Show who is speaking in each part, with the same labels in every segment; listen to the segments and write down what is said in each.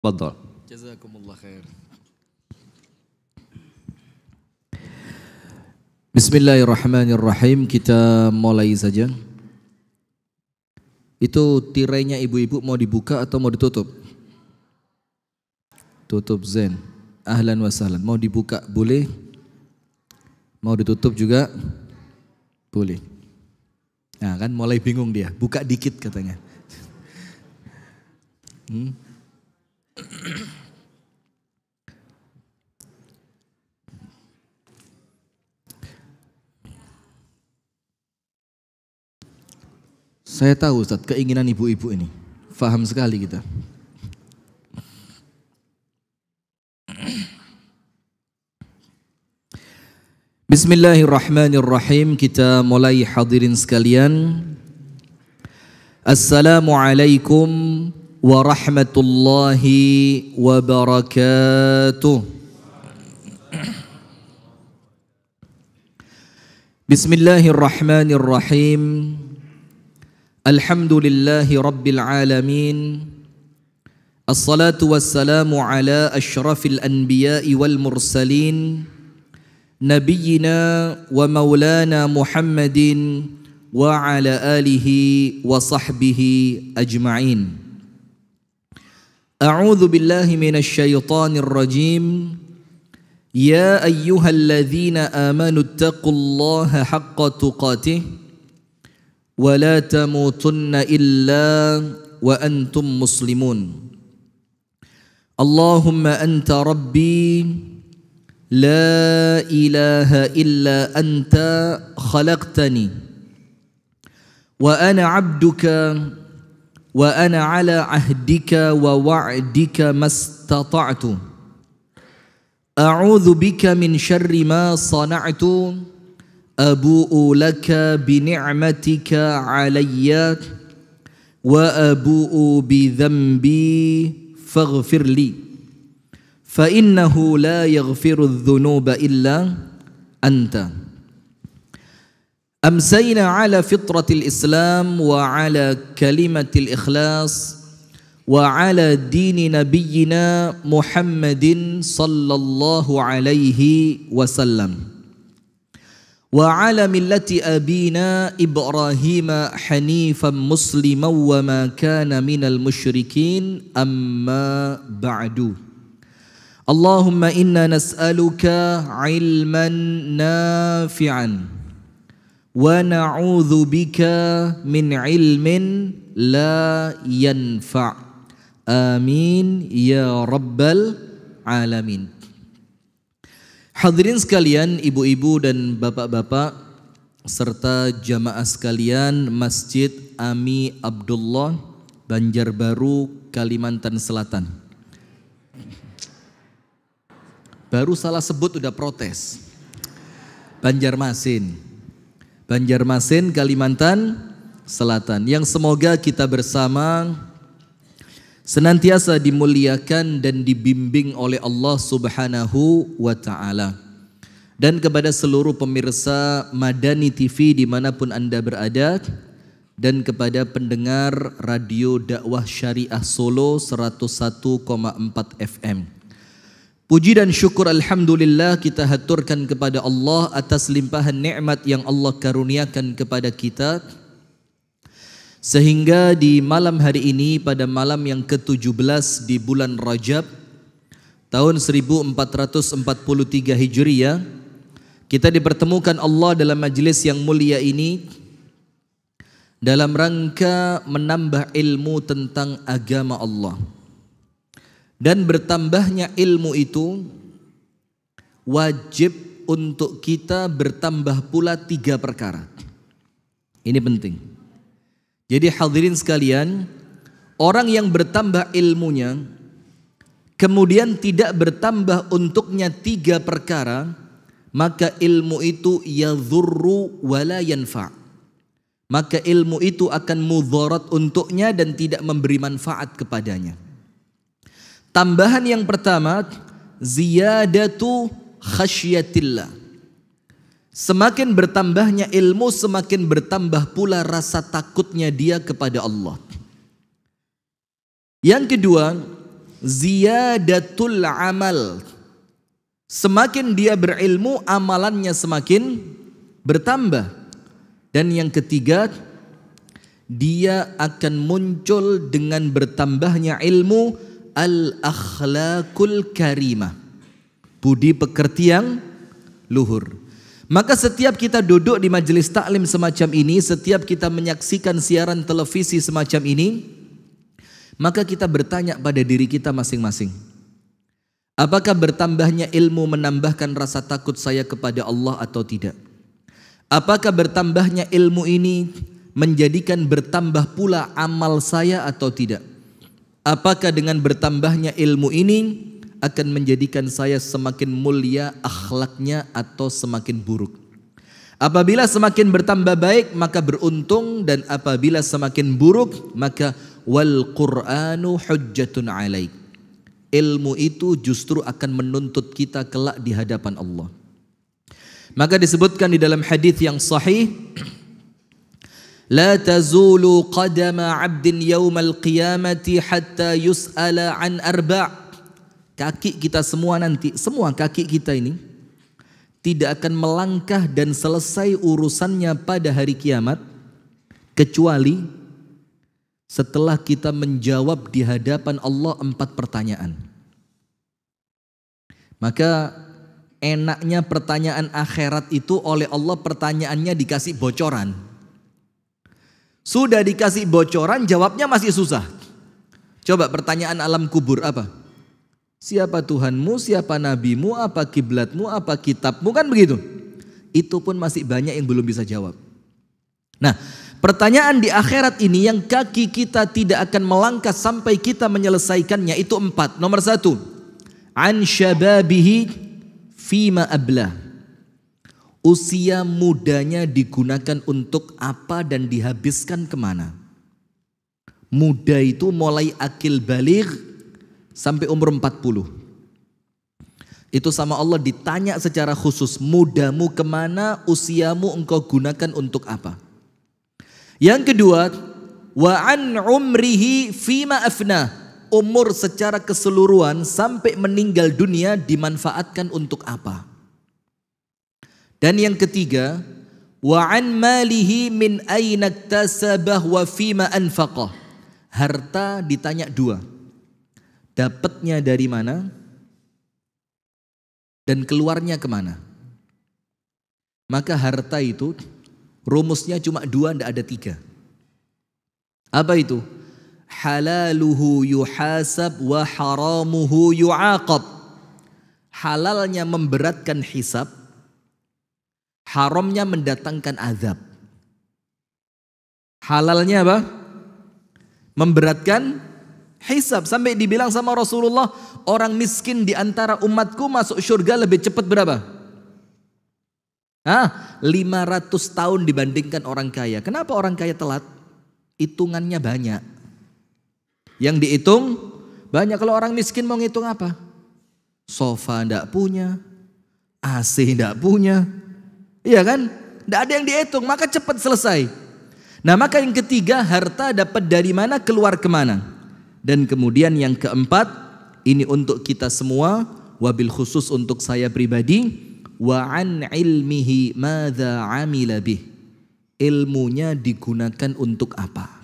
Speaker 1: تفضل جزاكم الله خير Bismillahirrahmanirrahim kita mulai saja itu tirainya ibu-ibu mau dibuka atau mau ditutup? Tutup Zen. Ahlan wa Mau dibuka boleh. Mau ditutup juga boleh. Nah kan mulai bingung dia. Buka dikit katanya. Hmm. Saya tahu Ustaz, keinginan ibu-ibu ini. Faham sekali kita. Bismillahirrahmanirrahim. Kita mulai hadirin sekalian. Assalamualaikum ورحمة الله وبركاته بسم الله الرحمن الرحيم الحمد لله رب العالمين الصلاة والسلام على أشرف الأنبياء والمرسلين نبينا ومولانا محمد وعلى آله وصحبه أجمعين أعوذ بالله من الشيطان الرجيم يا أيها الذين آمنوا اتقوا الله حق تقاته ولا تموتن إلا وأنتم مسلمون اللهم أنت ربي لا إله إلا أنت خلقتني وأنا عبدك وأنا على عهدك ووعدك ما استطعت أعوذ بك من شر ما صنعت أبوء لك بنعمتك علي وأبوء بذنبي فاغفر لي فإنه لا يغفر الذنوب إلا أنت أمسينا على فطرة الإسلام وعلى كلمة الإخلاص وعلى دين نبينا محمد صلى الله عليه وسلم وعلى ملة أبينا إبراهيم حنيفا مسلما وما كان من المشركين أما بعد اللهم إنا نسألك علما نافعا wa na'udzu bika min ilmin la yanfa amin ya rabbal alamin hadirin sekalian ibu-ibu dan bapak-bapak serta jamaah sekalian Masjid Ami Abdullah Banjarbaru Kalimantan Selatan baru salah sebut udah protes Banjarmasin Banjarmasin, Kalimantan Selatan yang semoga kita bersama senantiasa dimuliakan dan dibimbing oleh Allah Subhanahu wa taala. Dan kepada seluruh pemirsa Madani TV dimanapun Anda berada, dan kepada pendengar radio dakwah syariah Solo 101,4 FM. Puji dan syukur Alhamdulillah kita haturkan kepada Allah atas limpahan nikmat yang Allah karuniakan kepada kita. Sehingga di malam hari ini pada malam yang ke-17 di bulan Rajab tahun 1443 Hijriah kita dipertemukan Allah dalam majlis yang mulia ini dalam rangka menambah ilmu tentang agama Allah. Dan bertambahnya ilmu itu wajib untuk kita bertambah pula tiga perkara. Ini penting. Jadi hadirin sekalian, orang yang bertambah ilmunya kemudian tidak bertambah untuknya tiga perkara, maka ilmu itu yadhurru wala yanfa. Maka ilmu itu akan mudharat untuknya dan tidak memberi manfaat kepadanya. Tambahan yang pertama, ziyadatu khasyatillah. Semakin bertambahnya ilmu, semakin bertambah pula rasa takutnya dia kepada Allah. Yang kedua, ziyadatul amal. Semakin dia berilmu, amalannya semakin bertambah. Dan yang ketiga, dia akan muncul dengan bertambahnya ilmu, al-akhlaqul karimah. Budi pekerti yang luhur. Maka setiap kita duduk di majelis taklim semacam ini, setiap kita menyaksikan siaran televisi semacam ini, maka kita bertanya pada diri kita masing-masing. Apakah bertambahnya ilmu menambahkan rasa takut saya kepada Allah atau tidak? Apakah bertambahnya ilmu ini menjadikan bertambah pula amal saya atau tidak? Apakah dengan bertambahnya ilmu ini akan menjadikan saya semakin mulia akhlaknya atau semakin buruk? Apabila semakin bertambah baik maka beruntung dan apabila semakin buruk maka wal Qur'anu hujjatun alaik. Ilmu itu justru akan menuntut kita kelak di hadapan Allah. Maka disebutkan di dalam hadis yang sahih لا تزول قدم عبد يوم القيامة حتى يسأل عن أربع kaki kita semua nanti semua kaki kita ini tidak akan melangkah dan selesai urusannya pada hari kiamat kecuali setelah kita menjawab di hadapan Allah empat pertanyaan maka enaknya pertanyaan akhirat itu oleh Allah pertanyaannya dikasih bocoran sudah dikasih bocoran, jawabnya masih susah. Coba pertanyaan alam kubur apa? Siapa Tuhanmu, siapa nabimu, apa kiblatmu, apa kitabmu kan begitu. Itu pun masih banyak yang belum bisa jawab. Nah, pertanyaan di akhirat ini yang kaki kita tidak akan melangkah sampai kita menyelesaikannya itu empat. Nomor satu, an syababihi fima ablah usia mudanya digunakan untuk apa dan dihabiskan kemana. Muda itu mulai akil balik sampai umur 40. Itu sama Allah ditanya secara khusus, mudamu kemana, usiamu engkau gunakan untuk apa. Yang kedua, wa an umrihi fima afna. Umur secara keseluruhan sampai meninggal dunia dimanfaatkan untuk apa? Dan yang ketiga, wa an malihi min ainak tasabah wa fima anfaqah. Harta ditanya dua. Dapatnya dari mana? Dan keluarnya kemana? Maka harta itu rumusnya cuma dua, tidak ada tiga. Apa itu? Halaluhu yuhasab wa haramuhu yu'aqab. Halalnya memberatkan hisab, Haramnya mendatangkan azab. Halalnya apa? Memberatkan hisab. Sampai dibilang sama Rasulullah, orang miskin di antara umatku masuk surga lebih cepat berapa? Hah? 500 tahun dibandingkan orang kaya. Kenapa orang kaya telat? Hitungannya banyak. Yang dihitung banyak. Kalau orang miskin mau ngitung apa? Sofa tidak punya, AC tidak punya, Iya kan? Tidak ada yang dihitung, maka cepat selesai. Nah maka yang ketiga harta dapat dari mana keluar kemana. Dan kemudian yang keempat ini untuk kita semua wabil khusus untuk saya pribadi wa an ilmihi mada amila bih. Ilmunya digunakan untuk apa?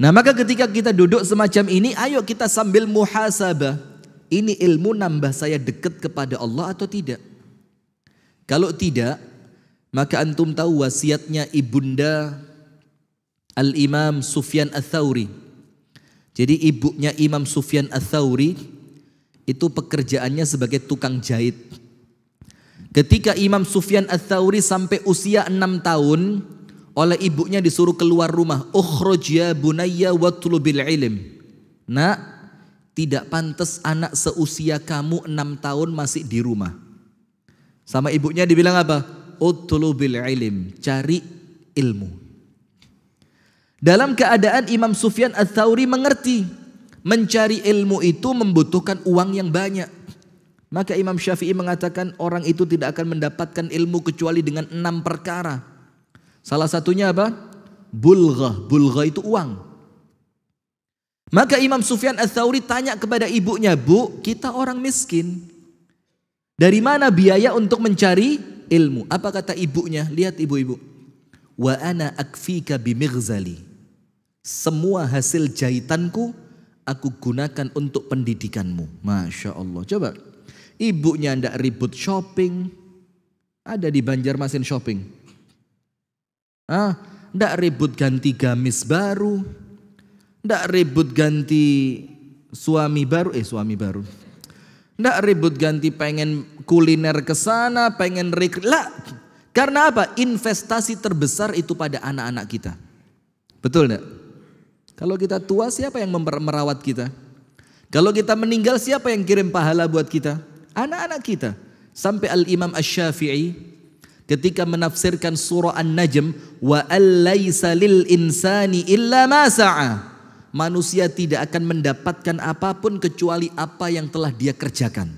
Speaker 1: Nah maka ketika kita duduk semacam ini ayo kita sambil muhasabah. Ini ilmu nambah saya dekat kepada Allah atau tidak? Kalau tidak, maka antum tahu wasiatnya ibunda Al-Imam Sufyan Ats-Tsauri. Jadi ibunya Imam Sufyan Ats-Tsauri itu pekerjaannya sebagai tukang jahit. Ketika Imam Sufyan Ats-Tsauri sampai usia enam tahun, oleh ibunya disuruh keluar rumah. Ukhruj ya bunayya watlubil ilm. Nak, tidak pantas anak seusia kamu enam tahun masih di rumah. Sama ibunya dibilang apa? Utlubil ilim, cari ilmu. Dalam keadaan Imam Sufyan al thawri mengerti mencari ilmu itu membutuhkan uang yang banyak. Maka Imam Syafi'i mengatakan orang itu tidak akan mendapatkan ilmu kecuali dengan enam perkara. Salah satunya apa? Bulgha. Bulgha itu uang. Maka Imam Sufyan al thawri tanya kepada ibunya, "Bu, kita orang miskin. Dari mana biaya untuk mencari ilmu? Apa kata ibunya? Lihat ibu-ibu. Wa ana akfika Bimirzali. Semua hasil jahitanku aku gunakan untuk pendidikanmu. Masya Allah. Coba. Ibunya ndak ribut shopping. Ada di Banjarmasin shopping. Ah, ndak ribut ganti gamis baru. Ndak ribut ganti suami baru. Eh suami baru tidak ribut ganti pengen kuliner ke sana, pengen rek... Lah, karena apa? Investasi terbesar itu pada anak-anak kita. Betul tidak? Kalau kita tua siapa yang merawat kita? Kalau kita meninggal siapa yang kirim pahala buat kita? Anak-anak kita. Sampai Al-Imam Ash-Syafi'i ketika menafsirkan surah An-Najm. Wa al lil insani illa ma manusia tidak akan mendapatkan apapun kecuali apa yang telah dia kerjakan.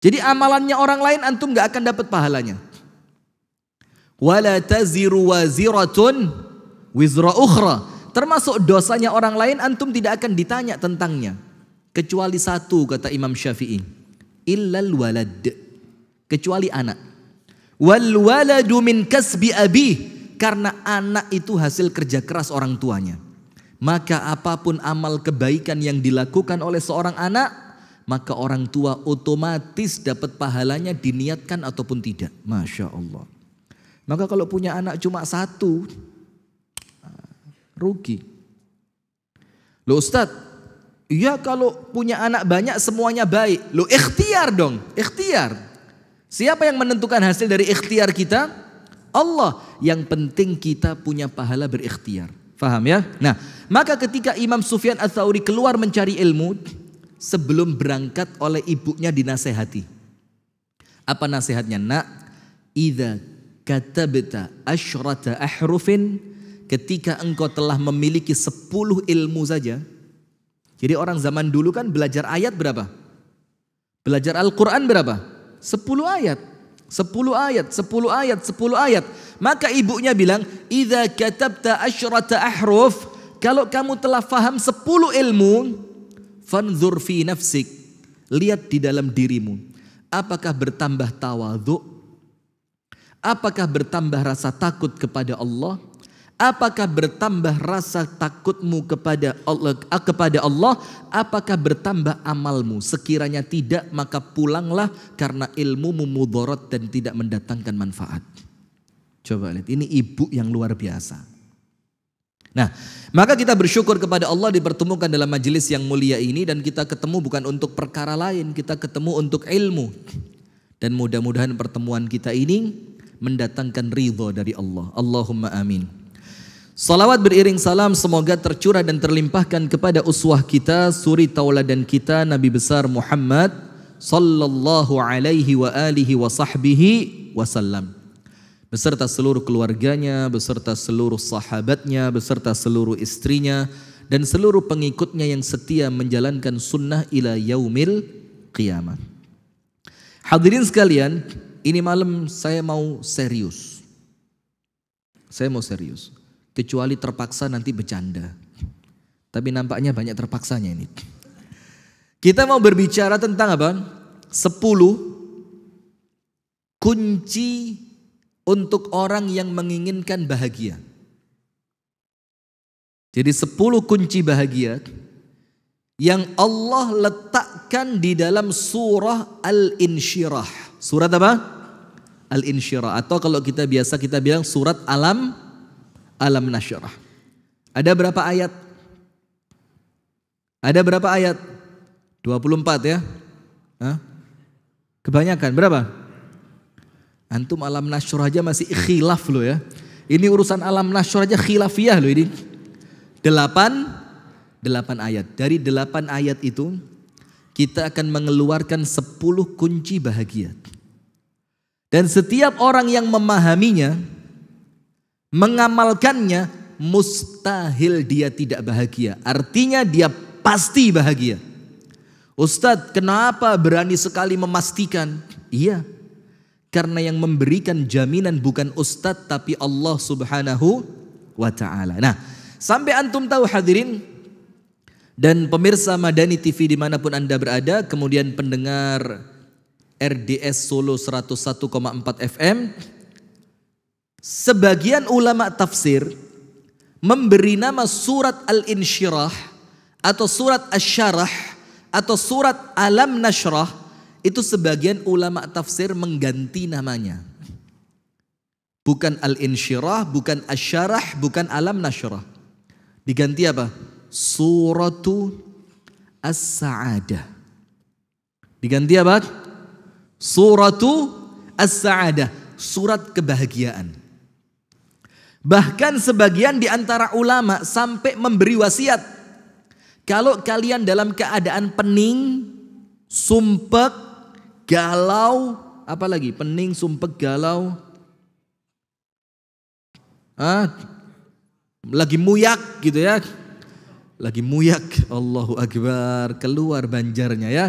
Speaker 1: Jadi amalannya orang lain antum nggak akan dapat pahalanya. Wala taziru waziratun wizra ukhra. Termasuk dosanya orang lain antum tidak akan ditanya tentangnya. Kecuali satu kata Imam Syafi'i. Illal walad. Kecuali anak. Wal waladu min kasbi abi. Karena anak itu hasil kerja keras orang tuanya. Maka apapun amal kebaikan yang dilakukan oleh seorang anak, maka orang tua otomatis dapat pahalanya diniatkan ataupun tidak. Masya Allah. Maka kalau punya anak cuma satu, ah, rugi. Lo Ustadz, Iya kalau punya anak banyak semuanya baik. Lo ikhtiar dong, ikhtiar. Siapa yang menentukan hasil dari ikhtiar kita? Allah. Yang penting kita punya pahala berikhtiar. Faham ya? Nah, maka ketika Imam Sufyan al thawri keluar mencari ilmu sebelum berangkat oleh ibunya dinasehati. Apa nasihatnya? Nak, idha katabita ashrata ahrufin ketika engkau telah memiliki sepuluh ilmu saja. Jadi orang zaman dulu kan belajar ayat berapa? Belajar Al-Qur'an berapa? Sepuluh ayat. Sepuluh ayat, sepuluh ayat, sepuluh ayat. Maka ibunya bilang, "Idza katabta asyrata ahruf, kalau kamu telah faham sepuluh ilmu, fanzur fi nafsik, lihat di dalam dirimu. Apakah bertambah tawadhu? Apakah bertambah rasa takut kepada Allah? Apakah bertambah rasa takutmu kepada Allah, eh, kepada Allah? Apakah bertambah amalmu? Sekiranya tidak, maka pulanglah karena ilmu memudorot dan tidak mendatangkan manfaat. Coba lihat, ini ibu yang luar biasa. Nah, maka kita bersyukur kepada Allah dipertemukan dalam majelis yang mulia ini dan kita ketemu bukan untuk perkara lain, kita ketemu untuk ilmu. Dan mudah-mudahan pertemuan kita ini mendatangkan ridho dari Allah. Allahumma amin. Salawat beriring salam semoga tercurah dan terlimpahkan kepada uswah kita, suri tauladan kita Nabi besar Muhammad sallallahu alaihi wa alihi wa sahbihi wasallam. Beserta seluruh keluarganya, beserta seluruh sahabatnya, beserta seluruh istrinya dan seluruh pengikutnya yang setia menjalankan sunnah ila yaumil qiyamah. Hadirin sekalian, ini malam saya mau serius. Saya mau serius. Kecuali terpaksa nanti bercanda. Tapi nampaknya banyak terpaksanya ini. Kita mau berbicara tentang apa? Sepuluh kunci untuk orang yang menginginkan bahagia. Jadi sepuluh kunci bahagia yang Allah letakkan di dalam surah Al-Insyirah. Surat apa? Al-Insyirah atau kalau kita biasa kita bilang surat Alam alam nasyarah. Ada berapa ayat? Ada berapa ayat? 24 ya. Hah? Kebanyakan berapa? Antum alam nasyur aja masih khilaf loh ya. Ini urusan alam nasyur aja khilafiyah loh ini. Delapan, delapan ayat. Dari delapan ayat itu kita akan mengeluarkan sepuluh kunci bahagia. Dan setiap orang yang memahaminya, mengamalkannya mustahil dia tidak bahagia. Artinya dia pasti bahagia. Ustadz, kenapa berani sekali memastikan? Iya, karena yang memberikan jaminan bukan ustadz tapi Allah subhanahu wa ta'ala. Nah, sampai antum tahu hadirin dan pemirsa Madani TV dimanapun anda berada, kemudian pendengar RDS Solo 101,4 FM, Sebagian ulama tafsir memberi nama surat Al-Insyirah atau surat asyarah atau surat Alam nasyrah itu sebagian ulama tafsir mengganti namanya. Bukan Al-Insyirah, bukan asyarah bukan Alam nasyrah Diganti apa? Suratu As-Sa'adah. Diganti apa? Suratu As-Sa'adah, surat kebahagiaan. Bahkan sebagian di antara ulama sampai memberi wasiat. Kalau kalian dalam keadaan pening, sumpek, galau, apalagi pening, sumpek, galau, ah, lagi muyak gitu ya, lagi muyak, Allahu Akbar, keluar banjarnya ya.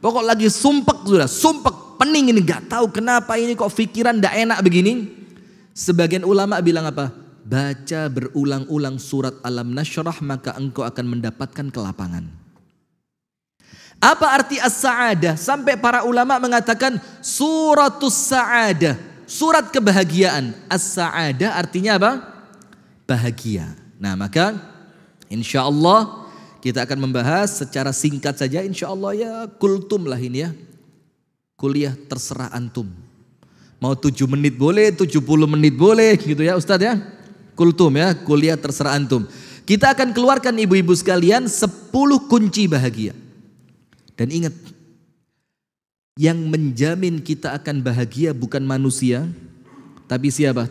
Speaker 1: Pokok lagi sumpek sudah, sumpek, pening ini gak tahu kenapa ini kok pikiran gak enak begini. Sebagian ulama bilang apa? Baca berulang-ulang surat Alam nasyarah maka engkau akan mendapatkan kelapangan. Apa arti as-sa'adah? Sampai para ulama mengatakan suratus sa'adah, surat kebahagiaan. As-sa'adah artinya apa? Bahagia. Nah, maka insya Allah kita akan membahas secara singkat saja insya Allah ya kultum lah ini ya. Kuliah terserah antum Mau 7 menit boleh, 70 menit boleh gitu ya Ustadz ya. Kultum ya, kuliah terserah antum. Kita akan keluarkan ibu-ibu sekalian sepuluh kunci bahagia. Dan ingat, yang menjamin kita akan bahagia bukan manusia, tapi siapa?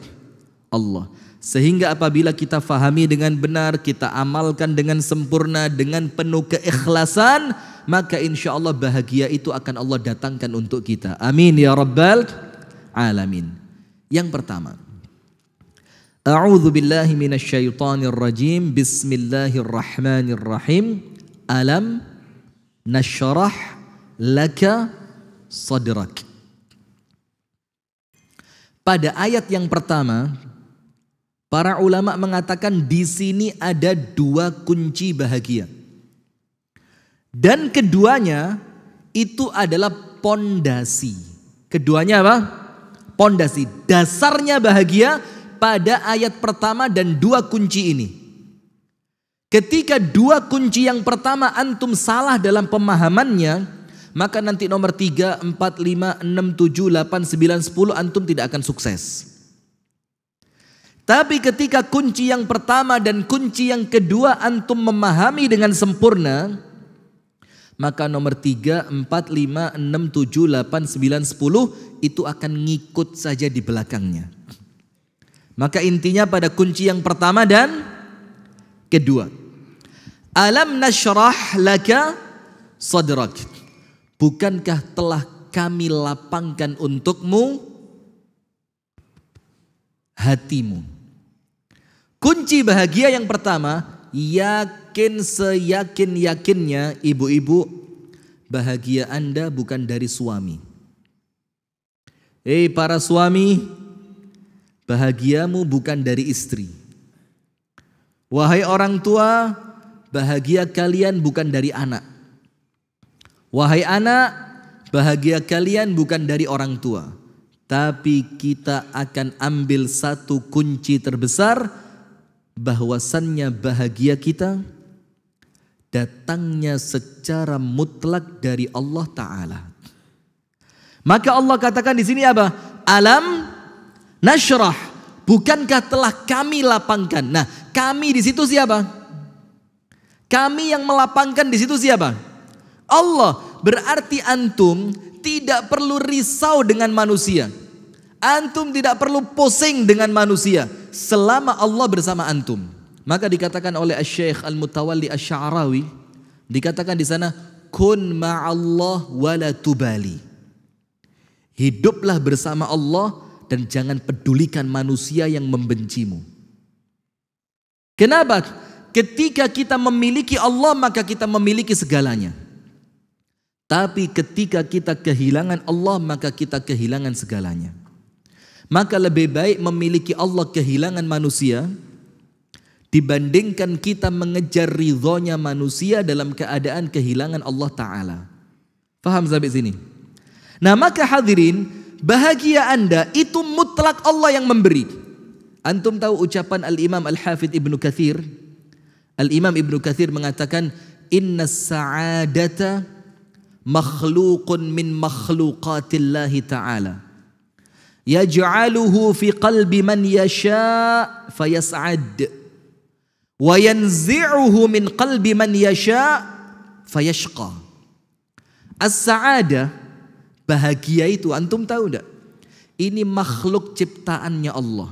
Speaker 1: Allah. Sehingga apabila kita fahami dengan benar, kita amalkan dengan sempurna, dengan penuh keikhlasan, maka insya Allah bahagia itu akan Allah datangkan untuk kita. Amin ya Rabbal alamin. Yang pertama, A'udzu billahi minasyaitonir rajim. Bismillahirrahmanirrahim. Alam nasyrah laka sadrak. Pada ayat yang pertama, para ulama mengatakan di sini ada dua kunci bahagia. Dan keduanya itu adalah pondasi. Keduanya apa? pondasi, dasarnya bahagia pada ayat pertama dan dua kunci ini. Ketika dua kunci yang pertama antum salah dalam pemahamannya, maka nanti nomor 3, 4, 5, 6, 7, 8, 9, 10 antum tidak akan sukses. Tapi ketika kunci yang pertama dan kunci yang kedua antum memahami dengan sempurna, maka nomor 3, 4, 5, 6, 7, 8, 9, 10 itu akan ngikut saja di belakangnya. Maka intinya pada kunci yang pertama dan kedua. Alam nasyrah laka sadrak. Bukankah telah kami lapangkan untukmu hatimu. Kunci bahagia yang pertama, ya yakin seyakin-yakinnya ibu-ibu bahagia Anda bukan dari suami. Hei para suami, bahagiamu bukan dari istri. Wahai orang tua, bahagia kalian bukan dari anak. Wahai anak, bahagia kalian bukan dari orang tua. Tapi kita akan ambil satu kunci terbesar bahwasannya bahagia kita datangnya secara mutlak dari Allah Ta'ala. Maka Allah katakan di sini apa? Alam nasyrah. Bukankah telah kami lapangkan? Nah, kami di situ siapa? Kami yang melapangkan di situ siapa? Allah. Berarti antum tidak perlu risau dengan manusia. Antum tidak perlu pusing dengan manusia selama Allah bersama antum. Maka dikatakan oleh Syekh Al-Mutawalli Asy-Sya'rawi dikatakan di sana kun ma'allah wala tubali. Hiduplah bersama Allah dan jangan pedulikan manusia yang membencimu. Kenapa? Ketika kita memiliki Allah maka kita memiliki segalanya. Tapi ketika kita kehilangan Allah maka kita kehilangan segalanya. Maka lebih baik memiliki Allah kehilangan manusia dibandingkan kita mengejar ridhonya manusia dalam keadaan kehilangan Allah Ta'ala. Faham sampai sini? Nah maka hadirin, bahagia anda itu mutlak Allah yang memberi. Antum tahu ucapan Al-Imam Al-Hafidh Ibnu Kathir? Al-Imam Ibnu Kathir mengatakan, Inna sa'adata makhluqun min makhluqatillahi ta'ala yaj'aluhu fi qalbi man yasha fayas'ad wa yanzi'uhu min qalbi man yasha fayashqa. As-sa'adah bahagia itu antum tahu tidak? Ini makhluk ciptaannya Allah.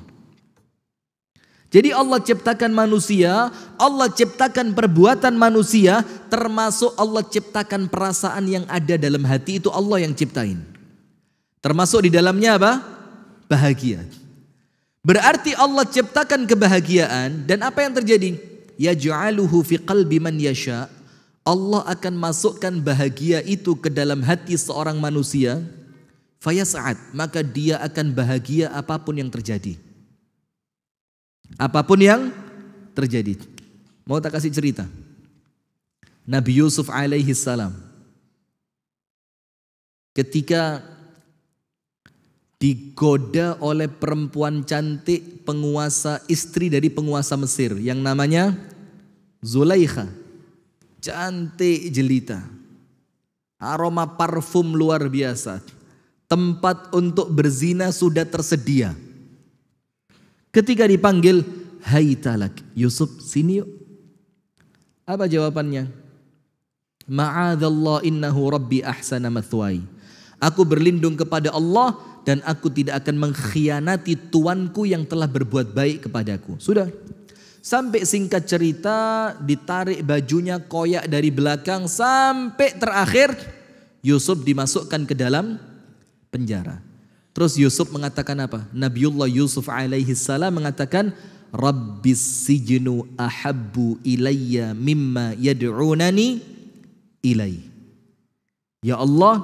Speaker 1: Jadi Allah ciptakan manusia, Allah ciptakan perbuatan manusia, termasuk Allah ciptakan perasaan yang ada dalam hati itu Allah yang ciptain. Termasuk di dalamnya apa? Bahagia. Berarti Allah ciptakan kebahagiaan dan apa yang terjadi? ya ja'aluhu fi qalbi man yasha. Allah akan masukkan bahagia itu ke dalam hati seorang manusia. saat maka dia akan bahagia apapun yang terjadi. Apapun yang terjadi. Mau tak kasih cerita? Nabi Yusuf alaihi salam. Ketika digoda oleh perempuan cantik penguasa istri dari penguasa Mesir yang namanya Zulaikha. Cantik jelita. Aroma parfum luar biasa. Tempat untuk berzina sudah tersedia. Ketika dipanggil, "Hai talak, Yusuf sini yuk." Apa jawabannya? Ma'adallah innahu rabbi ahsana mathwai. Aku berlindung kepada Allah dan aku tidak akan mengkhianati tuanku yang telah berbuat baik kepadaku. Sudah. Sampai singkat cerita ditarik bajunya koyak dari belakang sampai terakhir Yusuf dimasukkan ke dalam penjara. Terus Yusuf mengatakan apa? Nabiullah Yusuf alaihi salam mengatakan Rabbis sijnu ahabbu ilayya mimma yad'unani ilai. Ya Allah,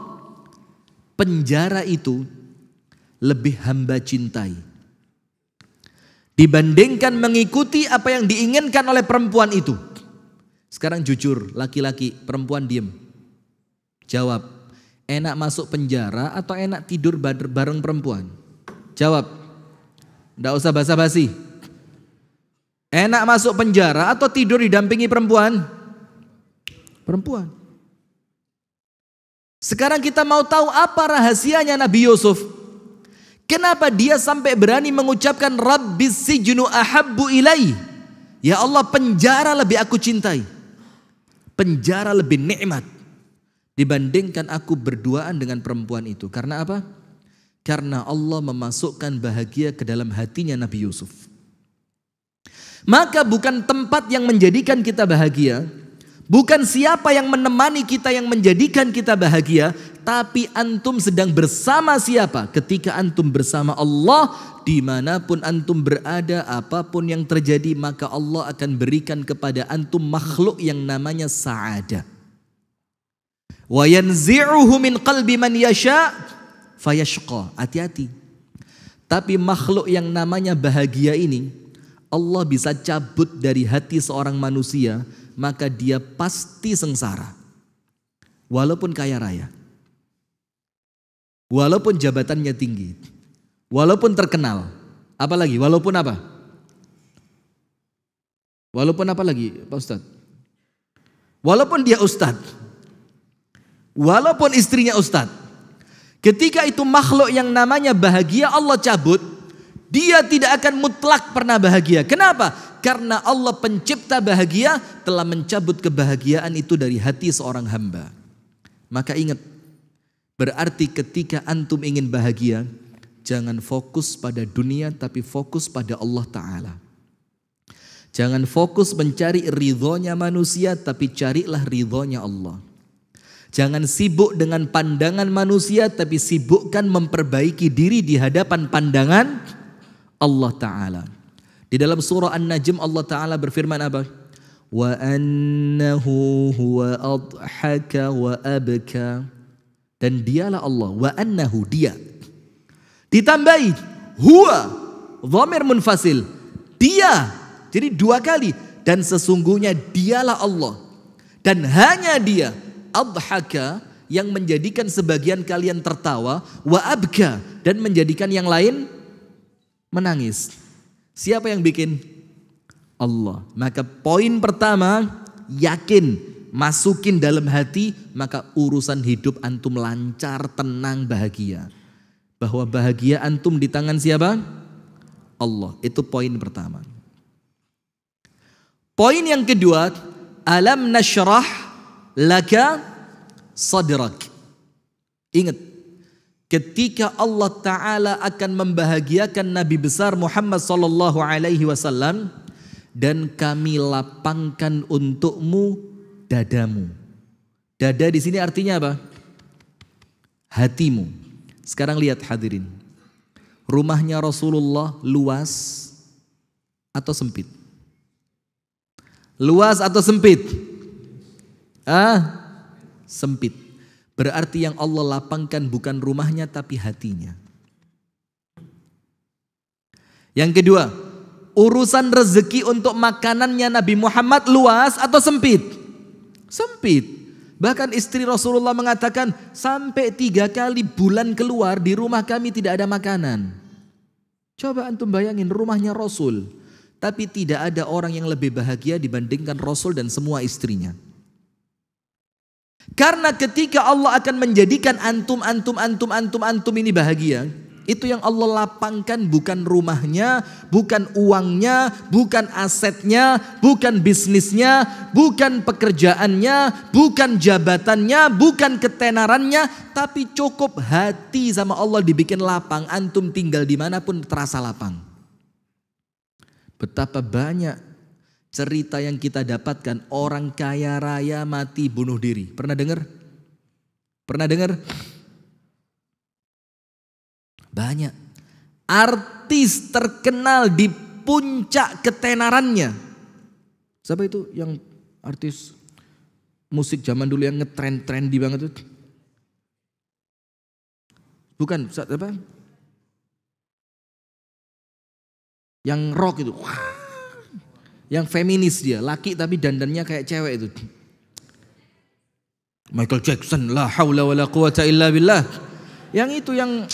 Speaker 1: penjara itu lebih hamba cintai. Dibandingkan mengikuti apa yang diinginkan oleh perempuan itu. Sekarang jujur, laki-laki, perempuan diem. Jawab, enak masuk penjara atau enak tidur bareng perempuan? Jawab, enggak usah basa-basi. Enak masuk penjara atau tidur didampingi perempuan? Perempuan. Sekarang kita mau tahu apa rahasianya Nabi Yusuf. Kenapa dia sampai berani mengucapkan Rabbis sijnu ahabbu ilai. Ya Allah penjara lebih aku cintai. Penjara lebih nikmat. Dibandingkan aku berduaan dengan perempuan itu. Karena apa? Karena Allah memasukkan bahagia ke dalam hatinya Nabi Yusuf. Maka bukan tempat yang menjadikan kita bahagia. Bukan siapa yang menemani kita yang menjadikan kita bahagia. Tapi antum sedang bersama siapa? Ketika antum bersama Allah, dimanapun antum berada, apapun yang terjadi, maka Allah akan berikan kepada antum makhluk yang namanya sa'adah. Wa مِنْ قَلْبِ qalbi man yasha Hati-hati. Tapi makhluk yang namanya bahagia ini, Allah bisa cabut dari hati seorang manusia, maka dia pasti sengsara. Walaupun kaya raya. Walaupun jabatannya tinggi, walaupun terkenal, apalagi walaupun apa? Walaupun apa lagi, Pak Ustadz? Walaupun dia ustadz, walaupun istrinya ustadz, ketika itu makhluk yang namanya bahagia Allah cabut, dia tidak akan mutlak pernah bahagia. Kenapa? Karena Allah pencipta bahagia telah mencabut kebahagiaan itu dari hati seorang hamba. Maka ingat, Berarti ketika antum ingin bahagia, jangan fokus pada dunia tapi fokus pada Allah Ta'ala. Jangan fokus mencari ridhonya manusia tapi carilah ridhonya Allah. Jangan sibuk dengan pandangan manusia tapi sibukkan memperbaiki diri di hadapan pandangan Allah Ta'ala. Di dalam surah An-Najm Allah Ta'ala berfirman apa? Wa هُوَ huwa adhaka wa abka dan dialah Allah wa annahu dia ditambahi huwa dhamir munfasil dia jadi dua kali dan sesungguhnya dialah Allah dan hanya dia adhaka yang menjadikan sebagian kalian tertawa wa abka dan menjadikan yang lain menangis siapa yang bikin Allah maka poin pertama yakin masukin dalam hati, maka urusan hidup antum lancar, tenang, bahagia. Bahwa bahagia antum di tangan siapa? Allah. Itu poin pertama. Poin yang kedua, alam nasyrah laka sadrak. Ingat, ketika Allah Ta'ala akan membahagiakan Nabi besar Muhammad Sallallahu Alaihi Wasallam dan kami lapangkan untukmu dadamu. Dada di sini artinya apa? Hatimu. Sekarang lihat hadirin. Rumahnya Rasulullah luas atau sempit? Luas atau sempit? Ah, sempit. Berarti yang Allah lapangkan bukan rumahnya tapi hatinya. Yang kedua, urusan rezeki untuk makanannya Nabi Muhammad luas atau sempit? Sempit. Bahkan istri Rasulullah mengatakan sampai tiga kali bulan keluar di rumah kami tidak ada makanan. Coba antum bayangin rumahnya Rasul. Tapi tidak ada orang yang lebih bahagia dibandingkan Rasul dan semua istrinya. Karena ketika Allah akan menjadikan antum, antum, antum, antum, antum ini bahagia. Itu yang Allah lapangkan bukan rumahnya, bukan uangnya, bukan asetnya, bukan bisnisnya, bukan pekerjaannya, bukan jabatannya, bukan ketenarannya, tapi cukup hati sama Allah dibikin lapang. Antum tinggal dimanapun terasa lapang. Betapa banyak cerita yang kita dapatkan orang kaya raya mati bunuh diri. Pernah dengar? Pernah dengar? Banyak. Artis terkenal di puncak ketenarannya. Siapa itu yang artis musik zaman dulu yang ngetren-trendy banget itu? Bukan, siapa Yang rock itu. Wah. Yang feminis dia, laki tapi dandannya kayak cewek itu. Michael Jackson, la haula wala quwata illa billah. Yang itu yang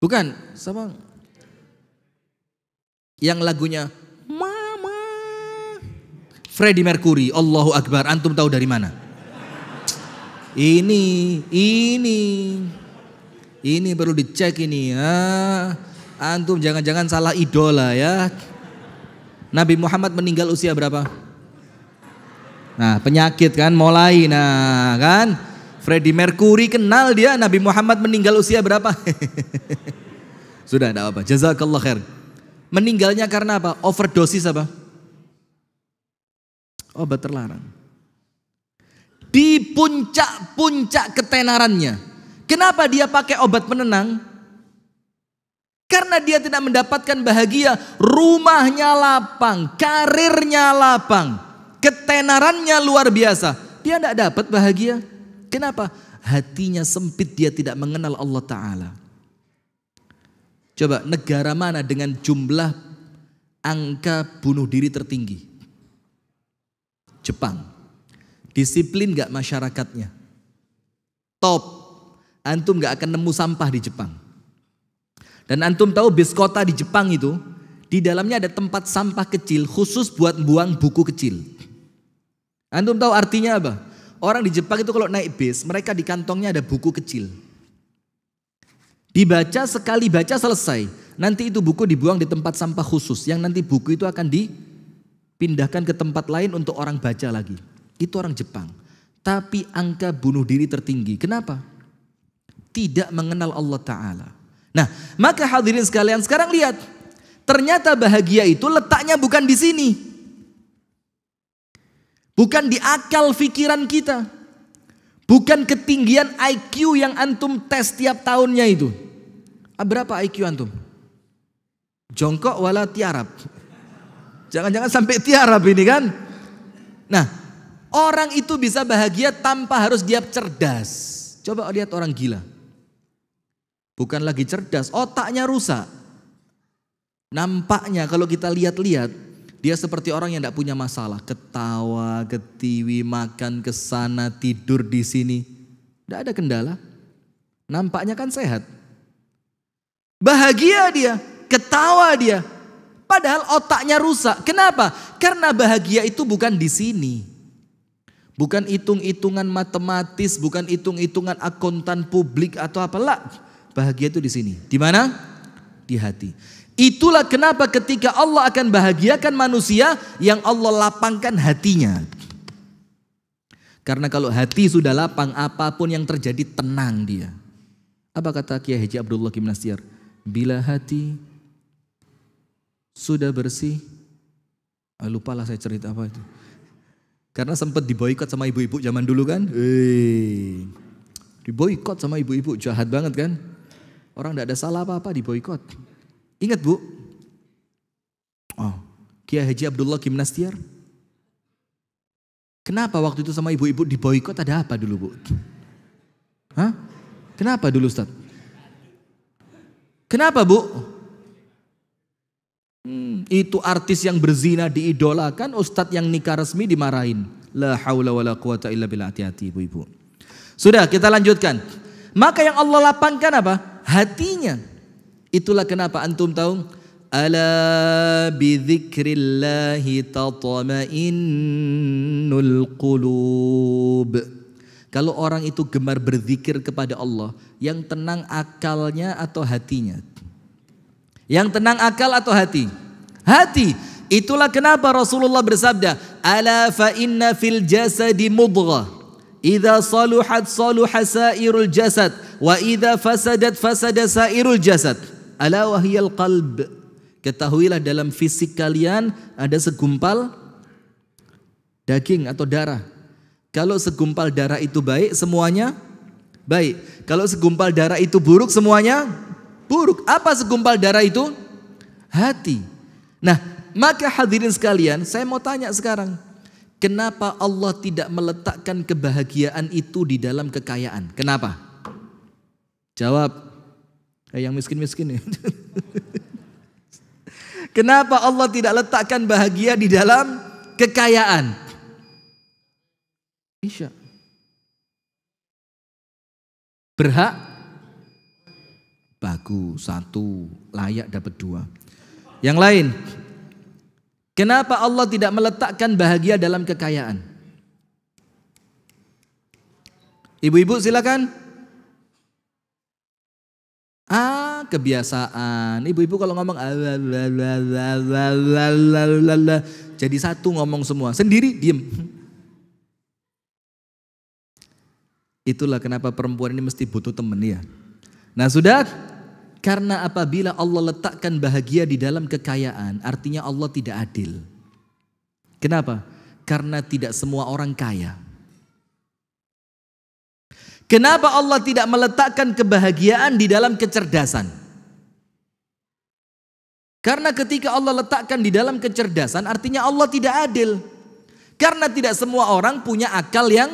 Speaker 1: Bukan, sama yang lagunya Mama Freddie Mercury, Allahu Akbar. Antum tahu dari mana? Ini, ini. Ini perlu dicek ini ya. Antum jangan-jangan salah idola ya. Nabi Muhammad meninggal usia berapa? Nah, penyakit kan mulai nah kan Freddie Mercury kenal dia Nabi Muhammad meninggal usia berapa? Sudah tidak apa. Jazakallah khair. Meninggalnya karena apa? Overdosis apa? Obat oh, terlarang. Di puncak-puncak ketenarannya. Kenapa dia pakai obat penenang? Karena dia tidak mendapatkan bahagia, rumahnya lapang, karirnya lapang, ketenarannya luar biasa. Dia tidak dapat bahagia. Kenapa? Hatinya sempit dia tidak mengenal Allah Ta'ala. Coba negara mana dengan jumlah angka bunuh diri tertinggi? Jepang. Disiplin gak masyarakatnya? Top. Antum gak akan nemu sampah di Jepang. Dan antum tahu bis kota di Jepang itu, di dalamnya ada tempat sampah kecil khusus buat buang buku kecil. Antum tahu artinya apa? orang di Jepang itu kalau naik bis, mereka di kantongnya ada buku kecil. Dibaca sekali baca selesai. Nanti itu buku dibuang di tempat sampah khusus yang nanti buku itu akan dipindahkan ke tempat lain untuk orang baca lagi. Itu orang Jepang. Tapi angka bunuh diri tertinggi. Kenapa? Tidak mengenal Allah Ta'ala. Nah, maka hadirin sekalian sekarang lihat. Ternyata bahagia itu letaknya bukan di sini. Bukan di akal pikiran kita. Bukan ketinggian IQ yang antum tes tiap tahunnya itu. Ah, berapa IQ antum? Jongkok wala tiarap. Jangan-jangan sampai tiarap ini kan. Nah, orang itu bisa bahagia tanpa harus dia cerdas. Coba lihat orang gila. Bukan lagi cerdas, otaknya rusak. Nampaknya kalau kita lihat-lihat, dia seperti orang yang tidak punya masalah, ketawa, ketiwi, makan ke sana, tidur di sini. Tidak ada kendala. Nampaknya kan sehat. Bahagia dia, ketawa dia. Padahal otaknya rusak. Kenapa? Karena bahagia itu bukan di sini. Bukan hitung-hitungan matematis, bukan hitung-hitungan akuntan publik atau apalah. Bahagia itu di sini. Di mana? Di hati. Itulah kenapa ketika Allah akan bahagiakan manusia yang Allah lapangkan hatinya. Karena kalau hati sudah lapang, apapun yang terjadi tenang dia. Apa kata Kiai Haji Abdullah Gimnastiar? Bila hati sudah bersih, ah, lupalah saya cerita apa itu. Karena sempat diboikot sama ibu-ibu zaman dulu kan. diboikot sama ibu-ibu jahat banget kan. Orang tidak ada salah apa-apa diboikot. Ingat bu? Oh, Kiai Haji Abdullah Gimnastiar. Kenapa waktu itu sama ibu-ibu di boykot ada apa dulu bu? Hah? Kenapa dulu Ustaz? Kenapa bu? Hmm, itu artis yang berzina diidolakan, Ustadz yang nikah resmi dimarahin. La haula wa la quwata illa billah hati-hati ibu-ibu. Sudah kita lanjutkan. Maka yang Allah lapangkan apa? Hatinya. Itulah kenapa antum tahu Ala bidzikrillahi tatma'innul qulub. Kalau orang itu gemar berzikir kepada Allah, yang tenang akalnya atau hatinya? Yang tenang akal atau hati? Hati. Itulah kenapa Rasulullah bersabda, "Ala fa inna fil jasadi mudghah. Idza saluhat saluha sairul jasad wa idza fasadat fasada sairul jasad." ala wahyal qalb. Ketahuilah dalam fisik kalian ada segumpal daging atau darah. Kalau segumpal darah itu baik, semuanya baik. Kalau segumpal darah itu buruk, semuanya buruk. Apa segumpal darah itu? Hati. Nah, maka hadirin sekalian, saya mau tanya sekarang. Kenapa Allah tidak meletakkan kebahagiaan itu di dalam kekayaan? Kenapa? Jawab. Eh, yang miskin-miskin ya. Kenapa Allah tidak letakkan bahagia di dalam kekayaan? Isya. Berhak bagus satu, layak dapat dua. Yang lain, kenapa Allah tidak meletakkan bahagia dalam kekayaan? Ibu-ibu silakan. Ah, kebiasaan. Ibu-ibu kalau ngomong jadi satu ngomong semua. Sendiri diem. Itulah kenapa perempuan ini mesti butuh temen ya. Nah sudah, karena apabila Allah letakkan bahagia di dalam kekayaan, artinya Allah tidak adil. Kenapa? Karena tidak semua orang kaya. Kenapa Allah tidak meletakkan kebahagiaan di dalam kecerdasan? Karena ketika Allah letakkan di dalam kecerdasan, artinya Allah tidak adil. Karena tidak semua orang punya akal yang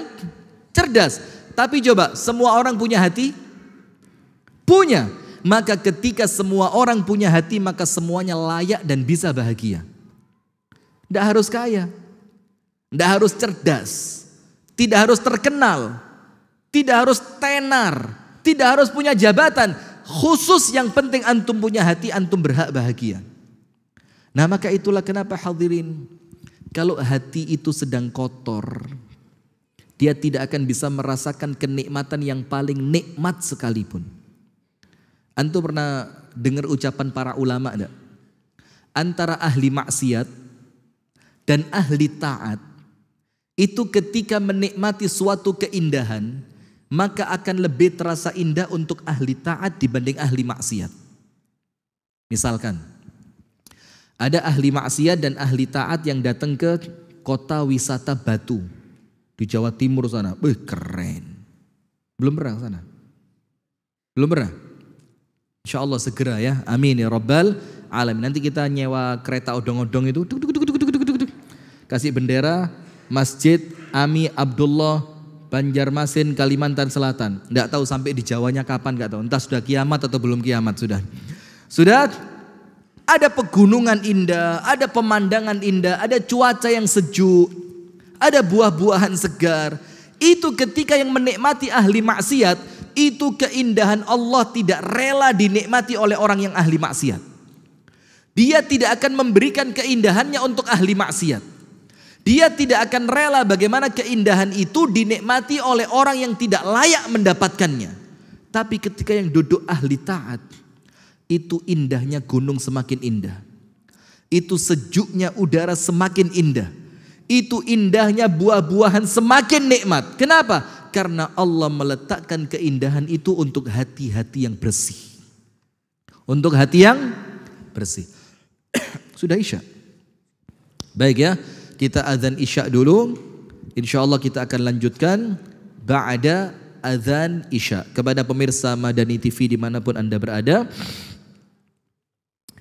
Speaker 1: cerdas. Tapi coba, semua orang punya hati? Punya. Maka ketika semua orang punya hati, maka semuanya layak dan bisa bahagia. Tidak harus kaya. Tidak harus cerdas. Tidak harus terkenal. Tidak harus tenar, tidak harus punya jabatan. Khusus yang penting antum punya hati, antum berhak bahagia. Nah maka itulah kenapa hadirin. Kalau hati itu sedang kotor, dia tidak akan bisa merasakan kenikmatan yang paling nikmat sekalipun. Antum pernah dengar ucapan para ulama enggak? Antara ahli maksiat dan ahli taat itu ketika menikmati suatu keindahan, maka akan lebih terasa indah untuk ahli taat dibanding ahli maksiat. Misalkan, ada ahli maksiat dan ahli taat yang datang ke kota wisata Batu di Jawa Timur sana. Wih, keren. Belum pernah sana? Belum pernah? Insya Allah segera ya. Amin ya Rabbal alamin. Nanti kita nyewa kereta odong-odong itu. Kasih bendera Masjid Ami Abdullah Banjarmasin, Kalimantan Selatan. Tidak tahu sampai di Jawanya kapan, nggak tahu. Entah sudah kiamat atau belum kiamat sudah. Sudah ada pegunungan indah, ada pemandangan indah, ada cuaca yang sejuk, ada buah-buahan segar. Itu ketika yang menikmati ahli maksiat, itu keindahan Allah tidak rela dinikmati oleh orang yang ahli maksiat. Dia tidak akan memberikan keindahannya untuk ahli maksiat. Dia tidak akan rela bagaimana keindahan itu dinikmati oleh orang yang tidak layak mendapatkannya. Tapi ketika yang duduk ahli taat, itu indahnya gunung semakin indah. Itu sejuknya udara semakin indah. Itu indahnya buah-buahan semakin nikmat. Kenapa? Karena Allah meletakkan keindahan itu untuk hati-hati yang bersih. Untuk hati yang bersih. Sudah Isya. Baik ya. Kita azan isya dulu. Insya Allah kita akan lanjutkan ba'da azan isya kepada pemirsa Madani TV dimanapun anda berada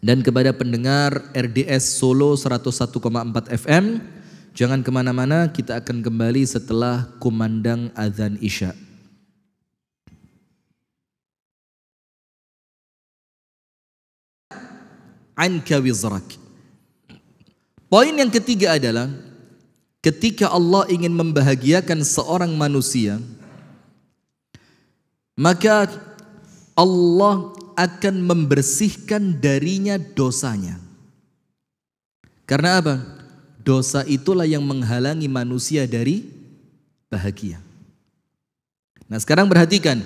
Speaker 1: dan kepada pendengar RDS Solo 101,4 FM. Jangan kemana-mana, kita akan kembali setelah kumandang azan isya. Anka wizrak. Poin yang ketiga adalah ketika Allah ingin membahagiakan seorang manusia, maka Allah akan membersihkan darinya dosanya. Karena apa? Dosa itulah yang menghalangi manusia dari bahagia. Nah, sekarang perhatikan.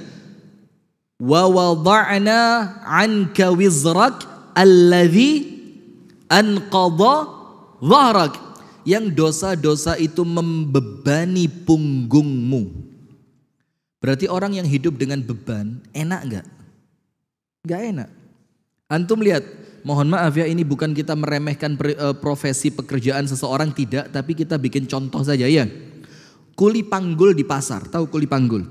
Speaker 1: Wa wada'na 'anka wizrak alladhi anqadha Zaharak yang dosa-dosa itu membebani punggungmu. Berarti orang yang hidup dengan beban enak nggak? Nggak enak. Antum lihat, mohon maaf ya ini bukan kita meremehkan eh, profesi pekerjaan seseorang tidak, tapi kita bikin contoh saja ya. Kuli panggul di pasar, tahu kuli panggul?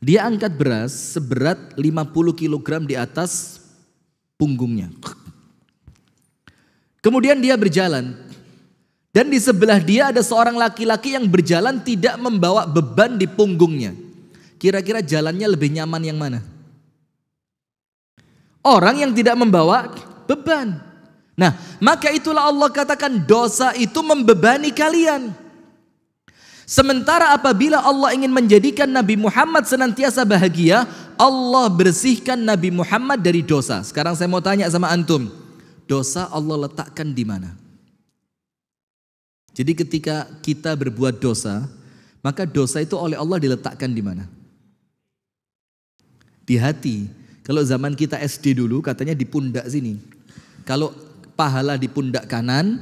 Speaker 1: Dia angkat beras seberat 50 kg di atas punggungnya. Kemudian dia berjalan. Dan di sebelah dia ada seorang laki-laki yang berjalan tidak membawa beban di punggungnya. Kira-kira jalannya lebih nyaman yang mana? Orang yang tidak membawa beban. Nah, maka itulah Allah katakan dosa itu membebani kalian. Sementara apabila Allah ingin menjadikan Nabi Muhammad senantiasa bahagia, Allah bersihkan Nabi Muhammad dari dosa. Sekarang saya mau tanya sama antum dosa Allah letakkan di mana. Jadi ketika kita berbuat dosa, maka dosa itu oleh Allah diletakkan di mana? Di hati. Kalau zaman kita SD dulu katanya di pundak sini. Kalau pahala di pundak kanan,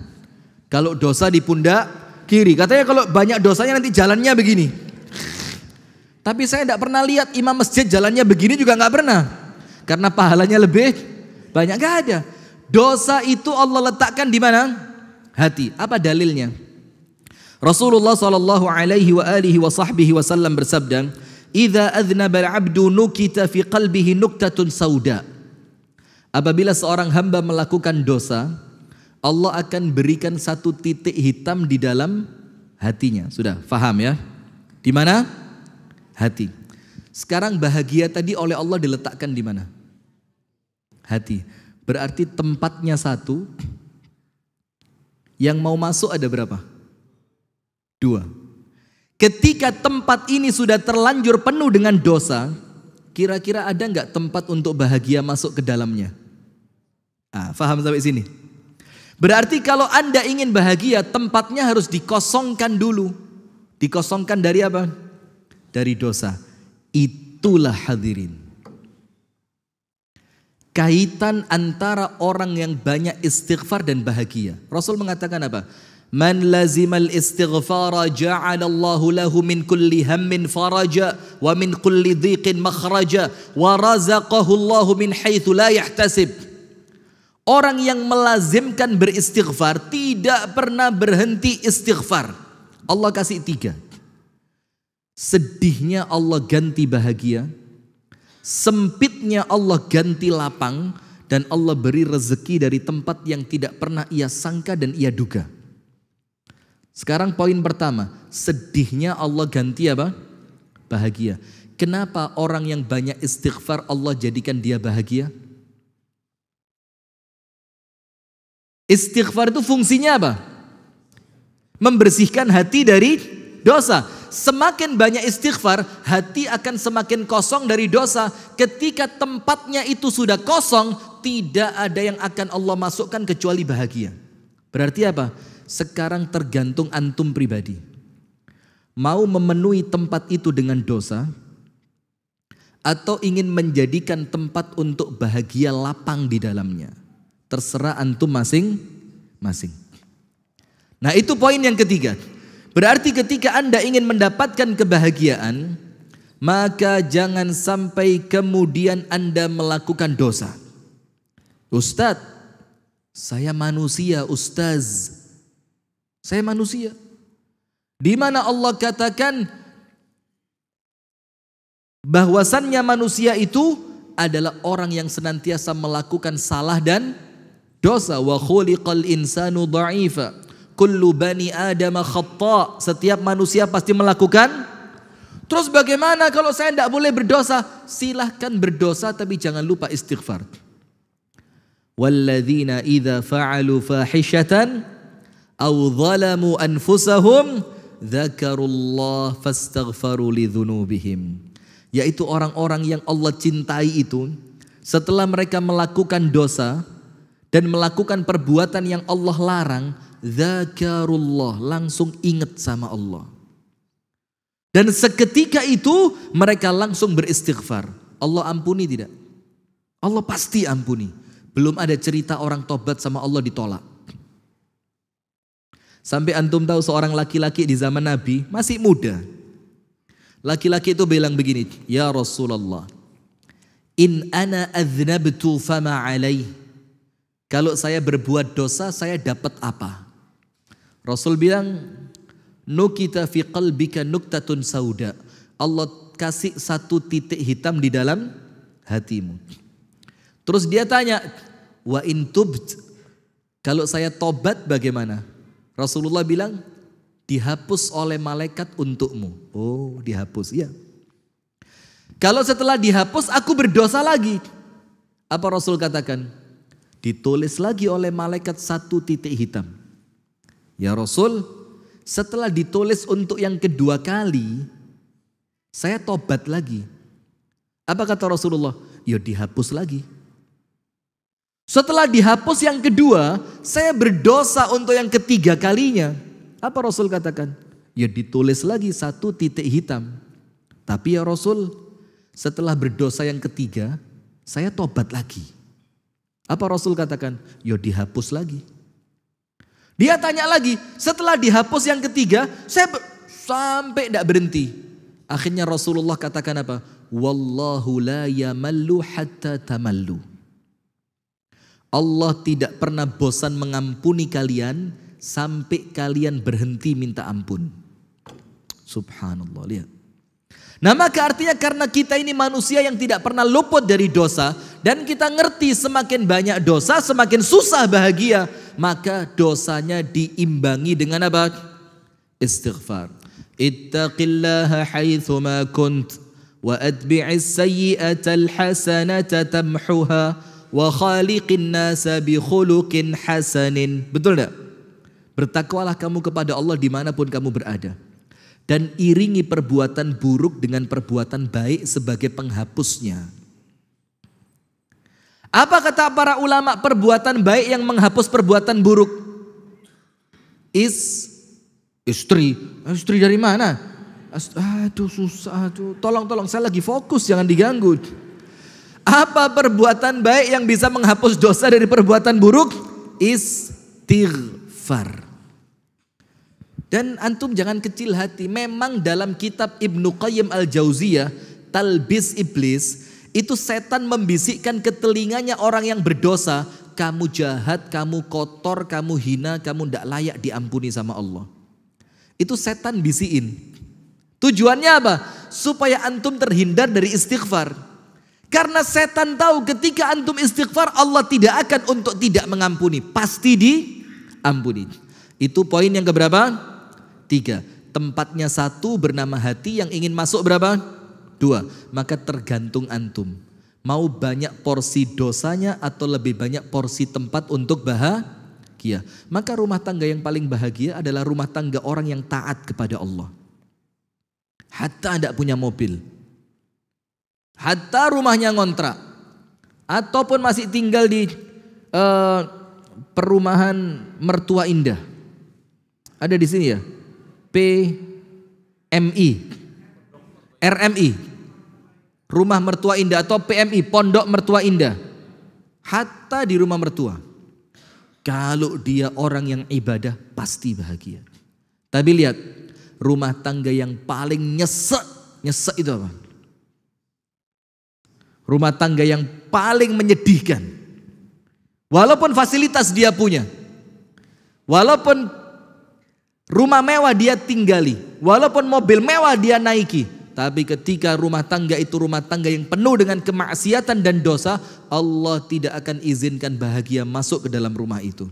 Speaker 1: kalau dosa di pundak kiri. Katanya kalau banyak dosanya nanti jalannya begini. Tapi saya tidak pernah lihat imam masjid jalannya begini juga nggak pernah. Karena pahalanya lebih banyak nggak ada. Dosa itu Allah letakkan di mana? Hati. Apa dalilnya? Rasulullah sallallahu alaihi wa alihi wa sahbihi wasallam bersabda, "Idza adznaba al-'abdu nukita fi qalbihi nuktatun sauda." Apabila seorang hamba melakukan dosa, Allah akan berikan satu titik hitam di dalam hatinya. Sudah faham ya? Di mana? Hati. Sekarang bahagia tadi oleh Allah diletakkan di mana? Hati. Berarti tempatnya satu, yang mau masuk ada berapa? Dua. Ketika tempat ini sudah terlanjur penuh dengan dosa, kira-kira ada nggak tempat untuk bahagia masuk ke dalamnya? Ah, faham sampai sini? Berarti kalau Anda ingin bahagia, tempatnya harus dikosongkan dulu. Dikosongkan dari apa? Dari dosa. Itulah hadirin kaitan antara orang yang banyak istighfar dan bahagia. Rasul mengatakan apa? Man lazimal istighfara ja'alallahu lahu min kulli hammin faraja wa min kulli dhiqin makhraja wa razaqahu Allahu min haitsu la yahtasib. Orang yang melazimkan beristighfar tidak pernah berhenti istighfar. Allah kasih tiga. Sedihnya Allah ganti bahagia, Sempitnya Allah ganti lapang dan Allah beri rezeki dari tempat yang tidak pernah ia sangka dan ia duga. Sekarang poin pertama, sedihnya Allah ganti apa? Bahagia. Kenapa orang yang banyak istighfar Allah jadikan dia bahagia? Istighfar itu fungsinya apa? Membersihkan hati dari dosa semakin banyak istighfar, hati akan semakin kosong dari dosa. Ketika tempatnya itu sudah kosong, tidak ada yang akan Allah masukkan kecuali bahagia. Berarti apa? Sekarang tergantung antum pribadi. Mau memenuhi tempat itu dengan dosa, atau ingin menjadikan tempat untuk bahagia lapang di dalamnya. Terserah antum masing-masing. Nah, itu poin yang ketiga. Berarti ketika Anda ingin mendapatkan kebahagiaan, maka jangan sampai kemudian Anda melakukan dosa. Ustadz, saya manusia, Ustaz. Saya manusia. Di mana Allah katakan bahwasannya manusia itu adalah orang yang senantiasa melakukan salah dan dosa. Wa insanu kullu bani adama khatta. Setiap manusia pasti melakukan. Terus bagaimana kalau saya tidak boleh berdosa? Silahkan berdosa tapi jangan lupa istighfar. Walladzina idza fa'alu fahishatan aw zalamu anfusahum dzakarullah fastaghfaru lidzunubihim. Yaitu orang-orang yang Allah cintai itu setelah mereka melakukan dosa dan melakukan perbuatan yang Allah larang, zakarullah, langsung ingat sama Allah. Dan seketika itu mereka langsung beristighfar. Allah ampuni tidak? Allah pasti ampuni. Belum ada cerita orang tobat sama Allah ditolak. Sampai antum tahu seorang laki-laki di zaman Nabi masih muda. Laki-laki itu bilang begini, "Ya Rasulullah, in ana aznabtu fama alaih." Kalau saya berbuat dosa, saya dapat apa? Rasul bilang, "Nukita fi qalbika nuktatun sauda." Allah kasih satu titik hitam di dalam hatimu. Terus dia tanya, "Wa in Kalau saya tobat bagaimana? Rasulullah bilang, "Dihapus oleh malaikat untukmu." Oh, dihapus. ya. Kalau setelah dihapus aku berdosa lagi. Apa Rasul katakan? Ditulis lagi oleh malaikat satu titik hitam. Ya Rasul, setelah ditulis untuk yang kedua kali, saya tobat lagi. Apa kata Rasulullah? Ya dihapus lagi. Setelah dihapus yang kedua, saya berdosa untuk yang ketiga kalinya. Apa Rasul katakan? Ya ditulis lagi satu titik hitam. Tapi ya Rasul, setelah berdosa yang ketiga, saya tobat lagi. Apa Rasul katakan? Ya dihapus lagi. Dia tanya lagi, setelah dihapus yang ketiga, saya sampai tidak berhenti. Akhirnya Rasulullah katakan apa? Wallahu la yamallu hatta tamallu. Allah tidak pernah bosan mengampuni kalian sampai kalian berhenti minta ampun. Subhanallah, lihat. Nah maka artinya karena kita ini manusia yang tidak pernah luput dari dosa dan kita ngerti semakin banyak dosa semakin susah bahagia maka dosanya diimbangi dengan apa? Istighfar. Ittaqillaha haythuma kunt wa atbi'is sayyi'ata alhasanata tamhuha wa khaliqin nasa bi khuluqin hasanin. Betul tidak? Bertakwalah kamu kepada Allah dimanapun kamu berada. Dan iringi perbuatan buruk dengan perbuatan baik sebagai penghapusnya. Apa kata para ulama perbuatan baik yang menghapus perbuatan buruk? Is istri. Eh, istri dari mana? Aduh susah, aduh. Tolong tolong saya lagi fokus jangan diganggu. Apa perbuatan baik yang bisa menghapus dosa dari perbuatan buruk? Istighfar. Dan antum jangan kecil hati. Memang dalam kitab Ibnu Qayyim Al-Jauziyah, Talbis Iblis, itu setan membisikkan ke telinganya orang yang berdosa, kamu jahat, kamu kotor, kamu hina, kamu tidak layak diampuni sama Allah. Itu setan bisiin. Tujuannya apa? Supaya antum terhindar dari istighfar. Karena setan tahu ketika antum istighfar Allah tidak akan untuk tidak mengampuni. Pasti diampuni. Itu poin yang keberapa? Tiga. Tempatnya satu bernama hati yang ingin masuk berapa? Dua, maka tergantung antum. Mau banyak porsi dosanya atau lebih banyak porsi tempat untuk bahagia. Maka rumah tangga yang paling bahagia adalah rumah tangga orang yang taat kepada Allah. Hatta tidak punya mobil. Hatta rumahnya ngontrak. Ataupun masih tinggal di uh, perumahan mertua indah. Ada di sini ya? PMI. RMI, rumah mertua indah atau PMI, pondok mertua indah. Hatta di rumah mertua. Kalau dia orang yang ibadah pasti bahagia. Tapi lihat, rumah tangga yang paling nyesek, nyesek itu apa? Rumah tangga yang paling menyedihkan. Walaupun fasilitas dia punya. Walaupun rumah mewah dia tinggali. Walaupun mobil mewah dia naiki. Tapi ketika rumah tangga itu rumah tangga yang penuh dengan kemaksiatan dan dosa, Allah tidak akan izinkan bahagia masuk ke dalam rumah itu.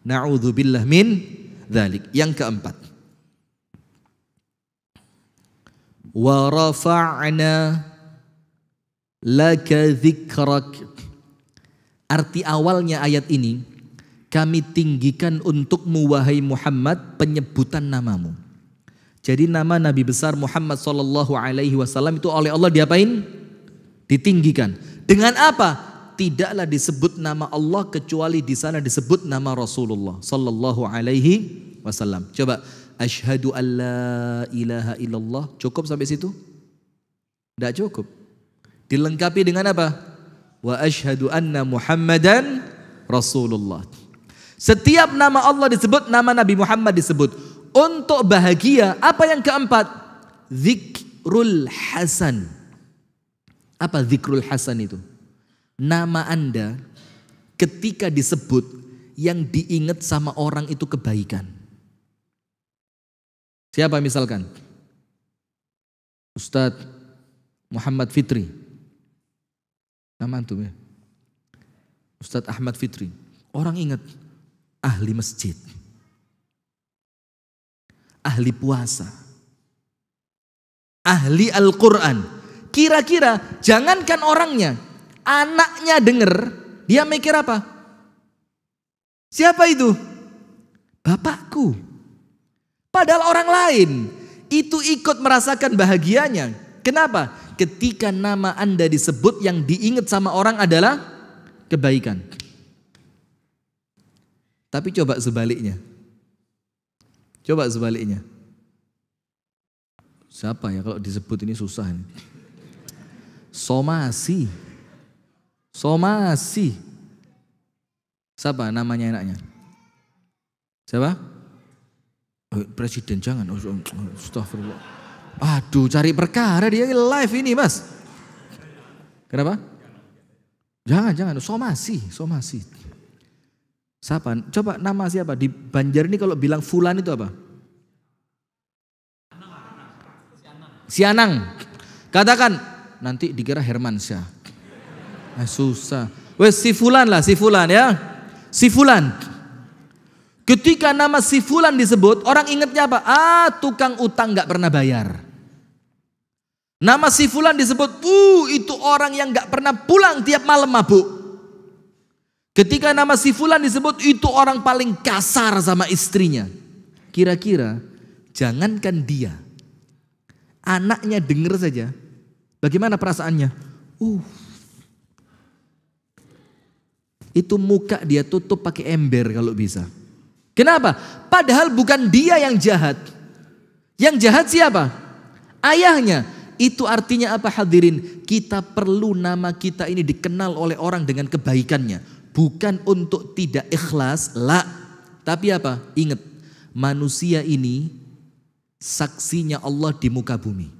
Speaker 1: Na'udzubillah min dzalik. Yang keempat. Wa rafa'na laka dzikrak. Arti awalnya ayat ini, kami tinggikan untukmu wahai Muhammad penyebutan namamu. Jadi nama Nabi besar Muhammad Shallallahu Alaihi Wasallam itu oleh Allah diapain? Ditinggikan. Dengan apa? Tidaklah disebut nama Allah kecuali di sana disebut nama Rasulullah Shallallahu Alaihi Wasallam. Coba Ashhadu alla ilaha illallah. Cukup sampai situ? Tidak cukup. Dilengkapi dengan apa? Wa ashhadu anna Muhammadan Rasulullah. Setiap nama Allah disebut, nama Nabi Muhammad disebut. Untuk bahagia, apa yang keempat? Zikrul Hasan. Apa zikrul Hasan itu? Nama Anda ketika disebut yang diingat sama orang itu kebaikan. Siapa misalkan? Ustadz Muhammad Fitri. Nama itu ya? Ustadz Ahmad Fitri. Orang ingat ahli masjid ahli puasa, ahli Al-Quran. Kira-kira jangankan orangnya, anaknya dengar dia mikir apa? Siapa itu? Bapakku. Padahal orang lain itu ikut merasakan bahagianya. Kenapa? Ketika nama Anda disebut yang diingat sama orang adalah kebaikan. Tapi coba sebaliknya. Coba sebaliknya. Siapa ya kalau disebut ini susah ini. Somasi. Somasi. Siapa namanya enaknya? Siapa? Eh, presiden jangan. Oh, oh, oh, astagfirullah. Aduh cari perkara dia live ini mas. Kenapa? Jangan, jangan. Somasi, somasi. Siapa? Coba nama siapa? Di Banjar ini kalau bilang Fulan itu apa? Sianang. Katakan nanti dikira Syah. Nah, susah. Wes si Fulan lah, si Fulan ya. Si Fulan. Ketika nama si Fulan disebut, orang ingatnya apa? Ah, tukang utang nggak pernah bayar. Nama si Fulan disebut, uh, itu orang yang nggak pernah pulang tiap malam mabuk. Ketika nama si Fulan disebut, itu orang paling kasar sama istrinya. Kira-kira, jangankan dia, anaknya denger saja. Bagaimana perasaannya? Uh, itu muka dia tutup pakai ember kalau bisa. Kenapa? Padahal bukan dia yang jahat. Yang jahat siapa? Ayahnya. Itu artinya apa hadirin? Kita perlu nama kita ini dikenal oleh orang dengan kebaikannya bukan untuk tidak ikhlas, la. Tapi apa? Ingat, manusia ini saksinya Allah di muka bumi.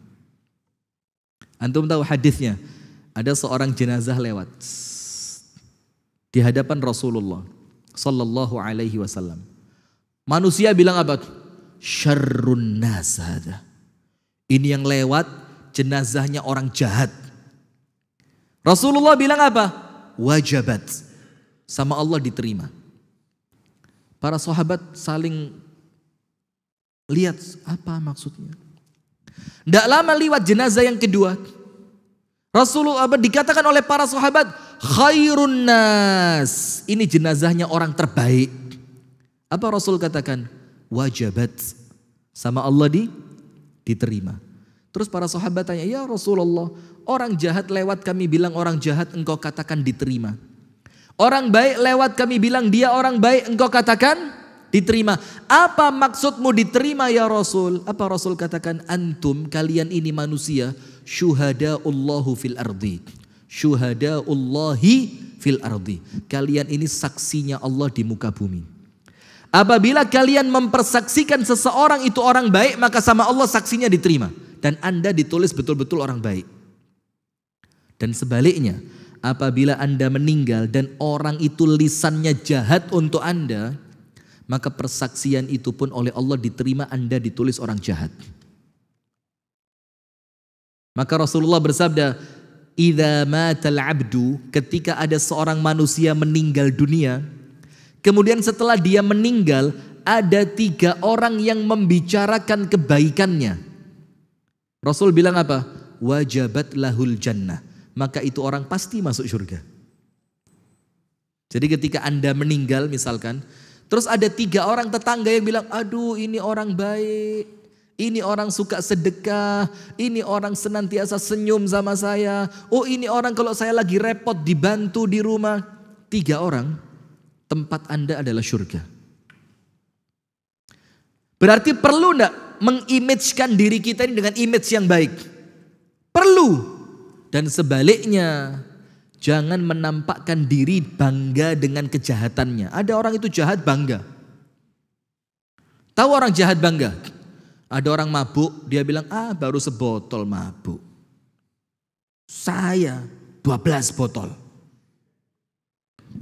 Speaker 1: Antum tahu hadisnya? Ada seorang jenazah lewat di hadapan Rasulullah sallallahu alaihi wasallam. Manusia bilang apa? Syarrun nasada Ini yang lewat jenazahnya orang jahat. Rasulullah bilang apa? Wajabat sama Allah diterima. Para sahabat saling lihat apa maksudnya. Tidak lama lewat jenazah yang kedua. Rasulullah dikatakan oleh para sahabat khairun nas. Ini jenazahnya orang terbaik. Apa Rasul katakan? Wajabat. Sama Allah di diterima. Terus para sahabat tanya, "Ya Rasulullah, orang jahat lewat kami bilang orang jahat engkau katakan diterima." Orang baik lewat kami bilang dia orang baik, engkau katakan diterima. Apa maksudmu diterima ya Rasul? Apa Rasul katakan antum kalian ini manusia syuhada'ullahu fil ardi. Syuhada'ullahi fil ardi. Kalian ini saksinya Allah di muka bumi. Apabila kalian mempersaksikan seseorang itu orang baik, maka sama Allah saksinya diterima dan Anda ditulis betul-betul orang baik. Dan sebaliknya, apabila Anda meninggal dan orang itu lisannya jahat untuk Anda, maka persaksian itu pun oleh Allah diterima Anda ditulis orang jahat. Maka Rasulullah bersabda, "Idza matal abdu," ketika ada seorang manusia meninggal dunia, kemudian setelah dia meninggal ada tiga orang yang membicarakan kebaikannya. Rasul bilang apa? Wajabat lahul jannah maka itu orang pasti masuk surga. Jadi ketika Anda meninggal misalkan, terus ada tiga orang tetangga yang bilang, aduh ini orang baik, ini orang suka sedekah, ini orang senantiasa senyum sama saya, oh ini orang kalau saya lagi repot dibantu di rumah. Tiga orang, tempat Anda adalah surga. Berarti perlu enggak mengimagekan diri kita ini dengan image yang baik? Perlu. Dan sebaliknya, jangan menampakkan diri bangga dengan kejahatannya. Ada orang itu jahat bangga. Tahu orang jahat bangga? Ada orang mabuk, dia bilang, ah baru sebotol mabuk. Saya 12 botol.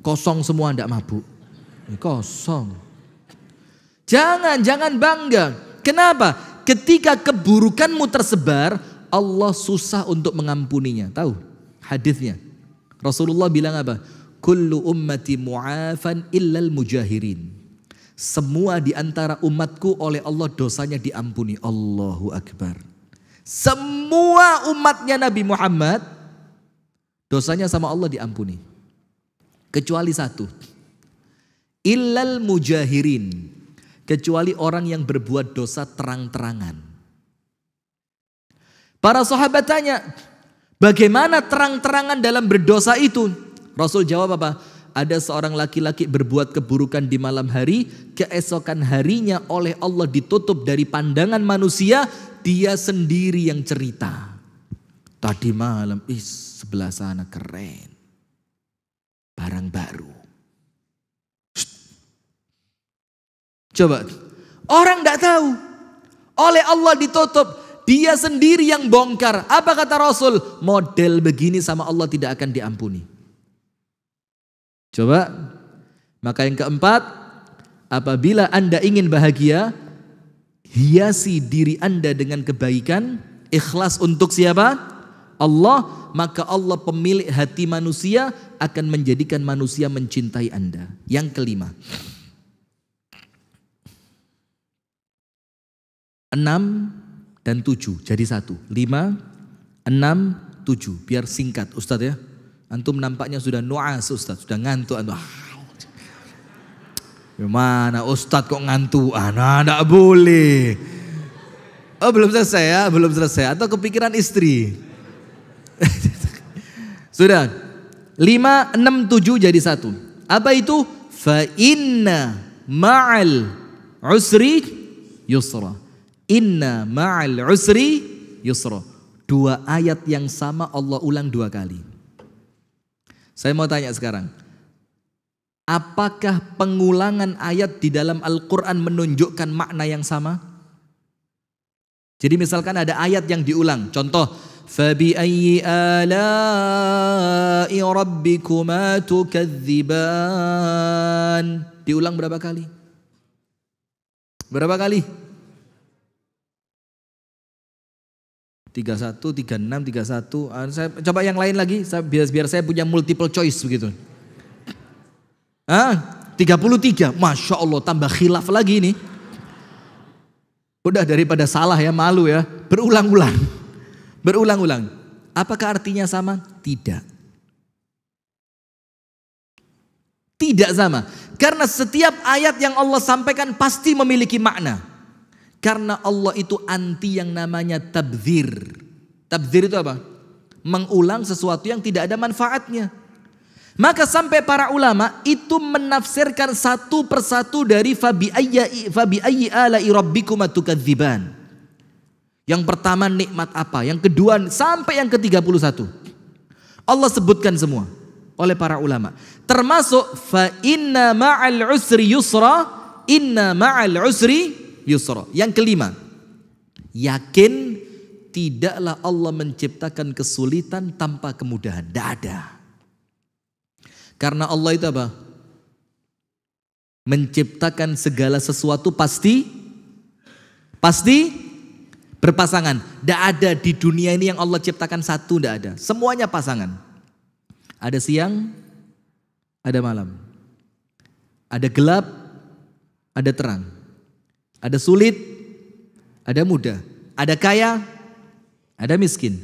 Speaker 1: Kosong semua tidak mabuk. Kosong. Jangan, jangan bangga. Kenapa? Ketika keburukanmu tersebar, Allah susah untuk mengampuninya. Tahu hadisnya. Rasulullah bilang apa? Kullu ummati mu'afan illal mujahirin. Semua di antara umatku oleh Allah dosanya diampuni. Allahu Akbar. Semua umatnya Nabi Muhammad dosanya sama Allah diampuni. Kecuali satu. Illal mujahirin. Kecuali orang yang berbuat dosa terang-terangan. Para sahabat tanya, bagaimana terang-terangan dalam berdosa itu? Rasul jawab apa? Ada seorang laki-laki berbuat keburukan di malam hari, keesokan harinya oleh Allah ditutup dari pandangan manusia, dia sendiri yang cerita. Tadi malam, ih sebelah sana keren. Barang baru. Coba, orang tidak tahu. Oleh Allah ditutup, dia sendiri yang bongkar. Apa kata Rasul? Model begini sama Allah tidak akan diampuni. Coba. Maka yang keempat, apabila Anda ingin bahagia, hiasi diri Anda dengan kebaikan, ikhlas untuk siapa? Allah, maka Allah pemilik hati manusia akan menjadikan manusia mencintai Anda. Yang kelima. Enam, dan tujuh jadi satu. Lima, enam, tujuh. Biar singkat Ustadz ya. Antum nampaknya sudah nuas Ustadz, sudah ngantuk Antum. Gimana ya Ustadz kok ngantuk? Anak ah, tidak boleh. Oh belum selesai ya, belum selesai. Atau kepikiran istri. sudah. Lima, enam, tujuh jadi satu. Apa itu? fa'inna ma'al usri yusra Inna ma'al usri yusra. Dua ayat yang sama Allah ulang dua kali. Saya mau tanya sekarang. Apakah pengulangan ayat di dalam Al-Quran menunjukkan makna yang sama? Jadi misalkan ada ayat yang diulang. Contoh, فَبِأَيِّ آلَاءِ رَبِّكُمَا تُكَذِّبَانِ Diulang berapa kali? Berapa kali? 31, 36, 31. Saya coba yang lain lagi saya, biar biar saya punya multiple choice begitu. Ah, 33. Masya Allah tambah khilaf lagi ini. Udah daripada salah ya malu ya. Berulang-ulang. Berulang-ulang. Apakah artinya sama? Tidak. Tidak sama. Karena setiap ayat yang Allah sampaikan pasti memiliki makna. Karena Allah itu anti yang namanya tabzir. Tabzir itu apa? Mengulang sesuatu yang tidak ada manfaatnya. Maka sampai para ulama itu menafsirkan satu persatu dari fabi ayyi ala rabbikum atukadziban. Yang pertama nikmat apa? Yang kedua sampai yang ke-31. Allah sebutkan semua oleh para ulama. Termasuk fa inna ma'al usri yusra, inna ma'al usri yusra. Yang kelima, yakin tidaklah Allah menciptakan kesulitan tanpa kemudahan. Tidak ada. Karena Allah itu apa? Menciptakan segala sesuatu pasti pasti berpasangan. Tidak ada di dunia ini yang Allah ciptakan satu, tidak ada. Semuanya pasangan. Ada siang, ada malam. Ada gelap, ada terang ada sulit, ada mudah, ada kaya, ada miskin,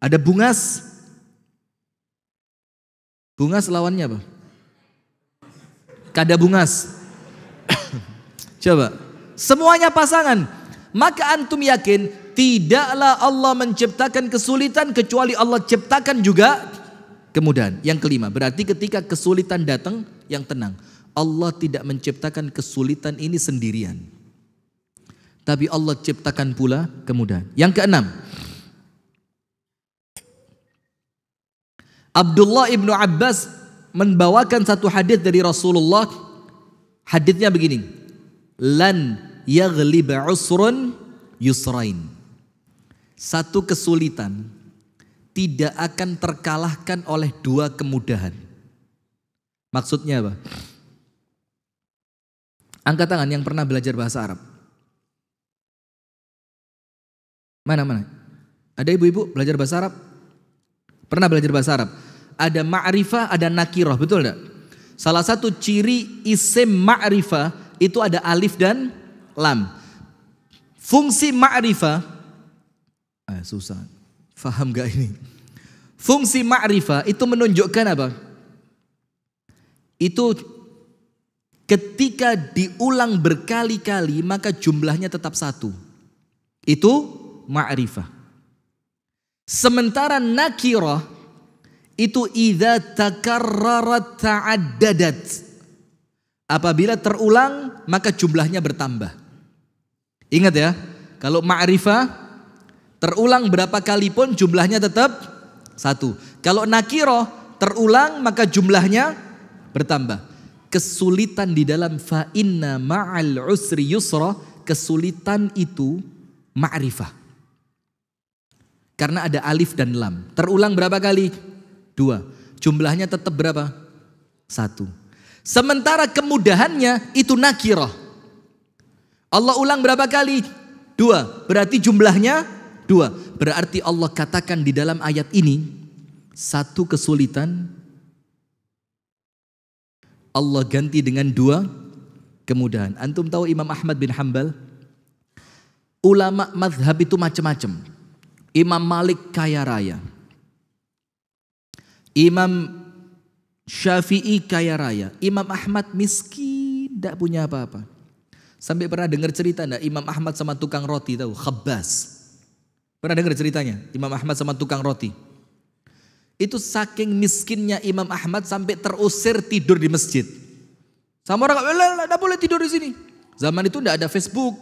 Speaker 1: ada bungas. Bungas lawannya apa? Kada bungas. Coba, semuanya pasangan. Maka antum yakin tidaklah Allah menciptakan kesulitan kecuali Allah ciptakan juga kemudahan. Yang kelima, berarti ketika kesulitan datang yang tenang. Allah tidak menciptakan kesulitan ini sendirian tapi Allah ciptakan pula kemudahan. Yang keenam, Abdullah ibnu Abbas membawakan satu hadis dari Rasulullah. Hadisnya begini, lan yaghliba usrun yusrain. Satu kesulitan tidak akan terkalahkan oleh dua kemudahan. Maksudnya apa? Angkat tangan yang pernah belajar bahasa Arab. Mana mana? Ada ibu-ibu belajar bahasa Arab? Pernah belajar bahasa Arab? Ada ma'rifah, ada nakiroh, betul tidak? Salah satu ciri isim ma'rifah itu ada alif dan lam. Fungsi ma'rifah, eh, susah, faham gak ini? Fungsi ma'rifah itu menunjukkan apa? Itu ketika diulang berkali-kali maka jumlahnya tetap satu. Itu ma'rifah. Sementara nakirah itu idza takarrarat ta'addadat. Apabila terulang maka jumlahnya bertambah. Ingat ya, kalau ma'rifah terulang berapa kali pun jumlahnya tetap satu. Kalau nakirah terulang maka jumlahnya bertambah kesulitan di dalam fa'inna ma'al usri yusra kesulitan itu ma'rifah karena ada alif dan lam. Terulang berapa kali? Dua. Jumlahnya tetap berapa? Satu. Sementara kemudahannya itu nakiroh. Allah ulang berapa kali? Dua. Berarti jumlahnya dua. Berarti Allah katakan di dalam ayat ini. Satu kesulitan. Allah ganti dengan dua kemudahan. Antum tahu Imam Ahmad bin Hambal? Ulama madhab itu macam-macam. Imam Malik kaya raya. Imam Syafi'i kaya raya. Imam Ahmad miskin, tidak punya apa-apa. Sampai pernah dengar cerita enggak Imam Ahmad sama tukang roti tahu, khabas. Pernah dengar ceritanya Imam Ahmad sama tukang roti? Itu saking miskinnya Imam Ahmad sampai terusir tidur di masjid. Sama orang, tidak eh, boleh tidur di sini. Zaman itu tidak ada Facebook,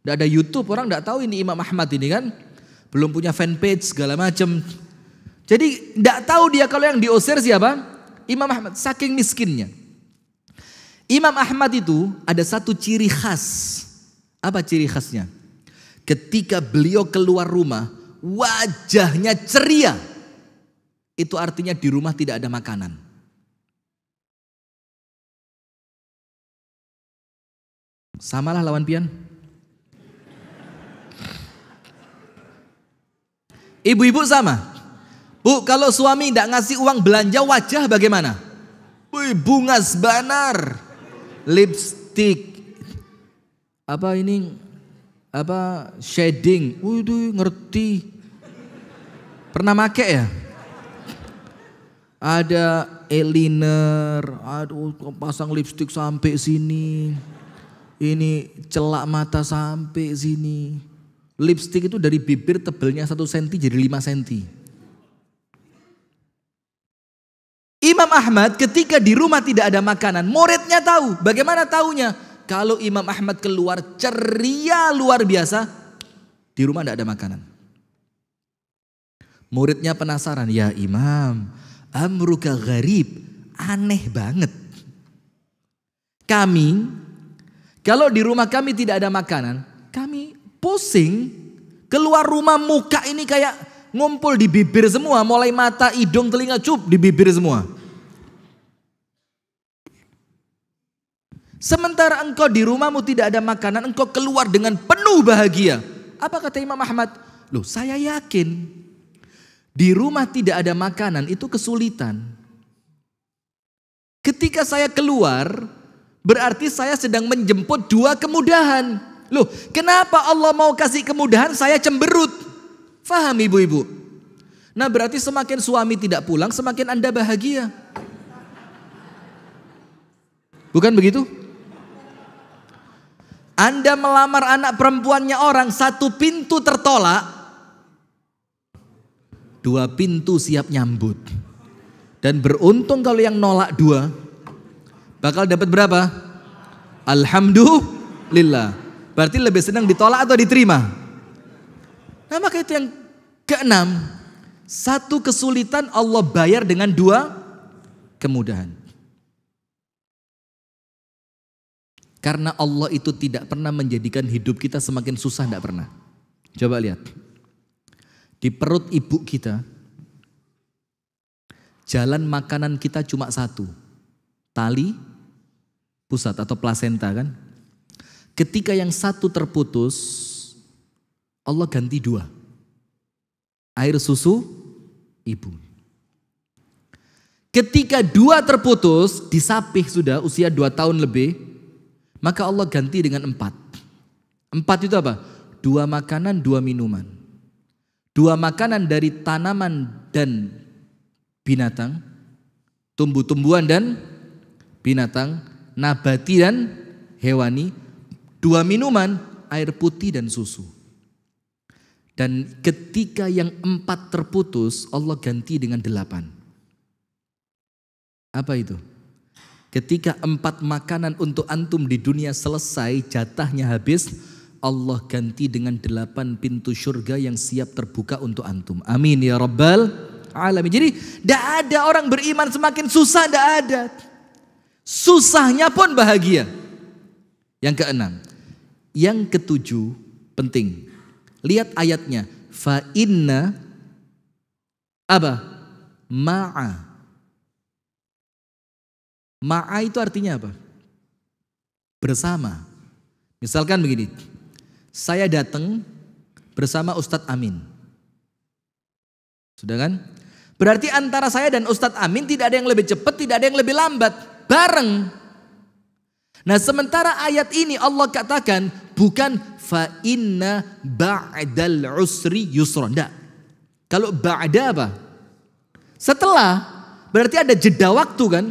Speaker 1: tidak ada YouTube, orang tidak tahu ini Imam Ahmad ini kan belum punya fanpage segala macam. Jadi tidak tahu dia kalau yang diusir siapa? Imam Ahmad, saking miskinnya. Imam Ahmad itu ada satu ciri khas. Apa ciri khasnya? Ketika beliau keluar rumah, wajahnya ceria. Itu artinya di rumah tidak ada makanan. Samalah lawan pian. Ibu-ibu sama. Bu, kalau suami tidak ngasih uang belanja wajah bagaimana? Wih, bunga sebanar. Lipstick. Apa ini? Apa shading? Waduh, ngerti. Pernah make ya? Ada eyeliner, aduh pasang lipstick sampai sini. Ini celak mata sampai sini. Lipstick itu dari bibir tebelnya satu senti jadi lima senti. Imam Ahmad ketika di rumah tidak ada makanan, muridnya tahu. Bagaimana tahunya? Kalau Imam Ahmad keluar ceria luar biasa, di rumah tidak ada makanan. Muridnya penasaran, ya Imam, amruka gharib, aneh banget. Kami, kalau di rumah kami tidak ada makanan, kami pusing, keluar rumah muka ini kayak ngumpul di bibir semua, mulai mata, hidung, telinga, cup di bibir semua. Sementara engkau di rumahmu tidak ada makanan, engkau keluar dengan penuh bahagia. Apa kata Imam Ahmad? Loh, saya yakin di rumah tidak ada makanan itu kesulitan. Ketika saya keluar, berarti saya sedang menjemput dua kemudahan. Loh, kenapa Allah mau kasih kemudahan saya cemberut? Faham ibu-ibu? Nah berarti semakin suami tidak pulang, semakin Anda bahagia. Bukan begitu? Anda melamar anak perempuannya orang, satu pintu tertolak, dua pintu siap nyambut. Dan beruntung kalau yang nolak dua, bakal dapat berapa? Alhamdulillah. Berarti lebih senang ditolak atau diterima? Nah maka itu yang keenam. Satu kesulitan Allah bayar dengan dua kemudahan. Karena Allah itu tidak pernah menjadikan hidup kita semakin susah, tidak pernah. Coba lihat. Di perut ibu kita, jalan makanan kita cuma satu. Tali, pusat atau plasenta kan, Ketika yang satu terputus, Allah ganti dua. Air susu ibu. Ketika dua terputus, disapih sudah usia dua tahun lebih, maka Allah ganti dengan empat. Empat itu apa? Dua makanan, dua minuman. Dua makanan dari tanaman dan binatang, tumbuh-tumbuhan dan binatang, nabati dan hewani, Dua minuman, air putih dan susu. Dan ketika yang empat terputus, Allah ganti dengan delapan. Apa itu? Ketika empat makanan untuk antum di dunia selesai, jatahnya habis, Allah ganti dengan delapan pintu surga yang siap terbuka untuk antum. Amin ya Rabbal alamin. Jadi tidak ada orang beriman semakin susah, tidak ada. Susahnya pun bahagia. Yang keenam, yang ketujuh penting. Lihat ayatnya. Fa inna apa? Ma'a. Ma'a itu artinya apa? Bersama. Misalkan begini. Saya datang bersama Ustadz Amin. Sudah kan? Berarti antara saya dan Ustadz Amin tidak ada yang lebih cepat, tidak ada yang lebih lambat. Bareng. Nah sementara ayat ini Allah katakan bukan fa inna ba'dal usri yusra. Enggak. Kalau ba'da apa? Setelah berarti ada jeda waktu kan?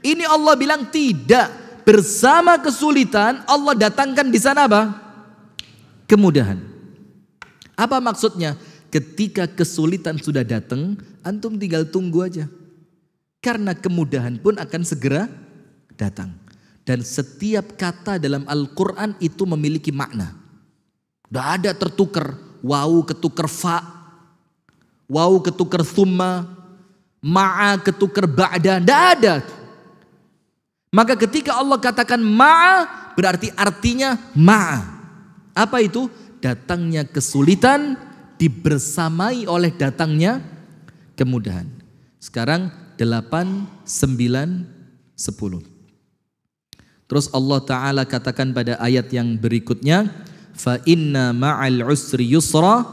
Speaker 1: Ini Allah bilang tidak. Bersama kesulitan Allah datangkan di sana apa? Kemudahan. Apa maksudnya? Ketika kesulitan sudah datang, antum tinggal tunggu aja. Karena kemudahan pun akan segera datang. Dan setiap kata dalam Al-Quran itu memiliki makna. Tidak ada tertukar. Wau ketukar fa. Wau ketukar thumma. Ma'a ketukar ba'da. Tidak ada. Maka ketika Allah katakan ma'a berarti artinya ma'a. Apa itu? Datangnya kesulitan dibersamai oleh datangnya kemudahan. Sekarang 8, 9, 10. Terus Allah Ta'ala katakan pada ayat yang berikutnya, fa inna ma'al usri yusra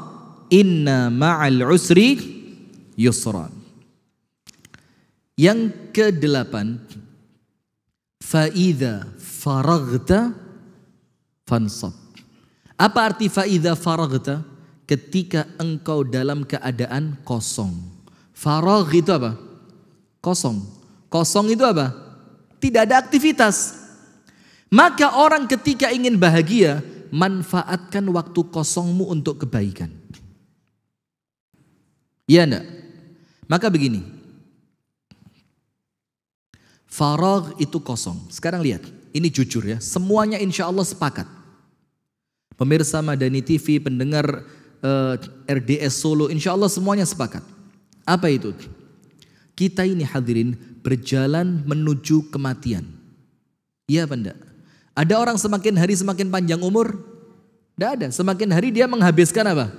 Speaker 1: inna ma'al usri yusra yang kedelapan Fa'idha faragta fansab apa arti faida faragta ketika engkau dalam keadaan kosong farag itu apa kosong kosong itu apa tidak ada aktivitas maka orang ketika ingin bahagia, manfaatkan waktu kosongmu untuk kebaikan. Iya enggak? Maka begini. Farag itu kosong. Sekarang lihat, ini jujur ya. Semuanya insya Allah sepakat. Pemirsa Madani TV, pendengar eh, RDS Solo, insya Allah semuanya sepakat. Apa itu? Kita ini hadirin berjalan menuju kematian. Iya apa enggak? Ada orang semakin hari semakin panjang umur? Tidak ada. Semakin hari dia menghabiskan apa?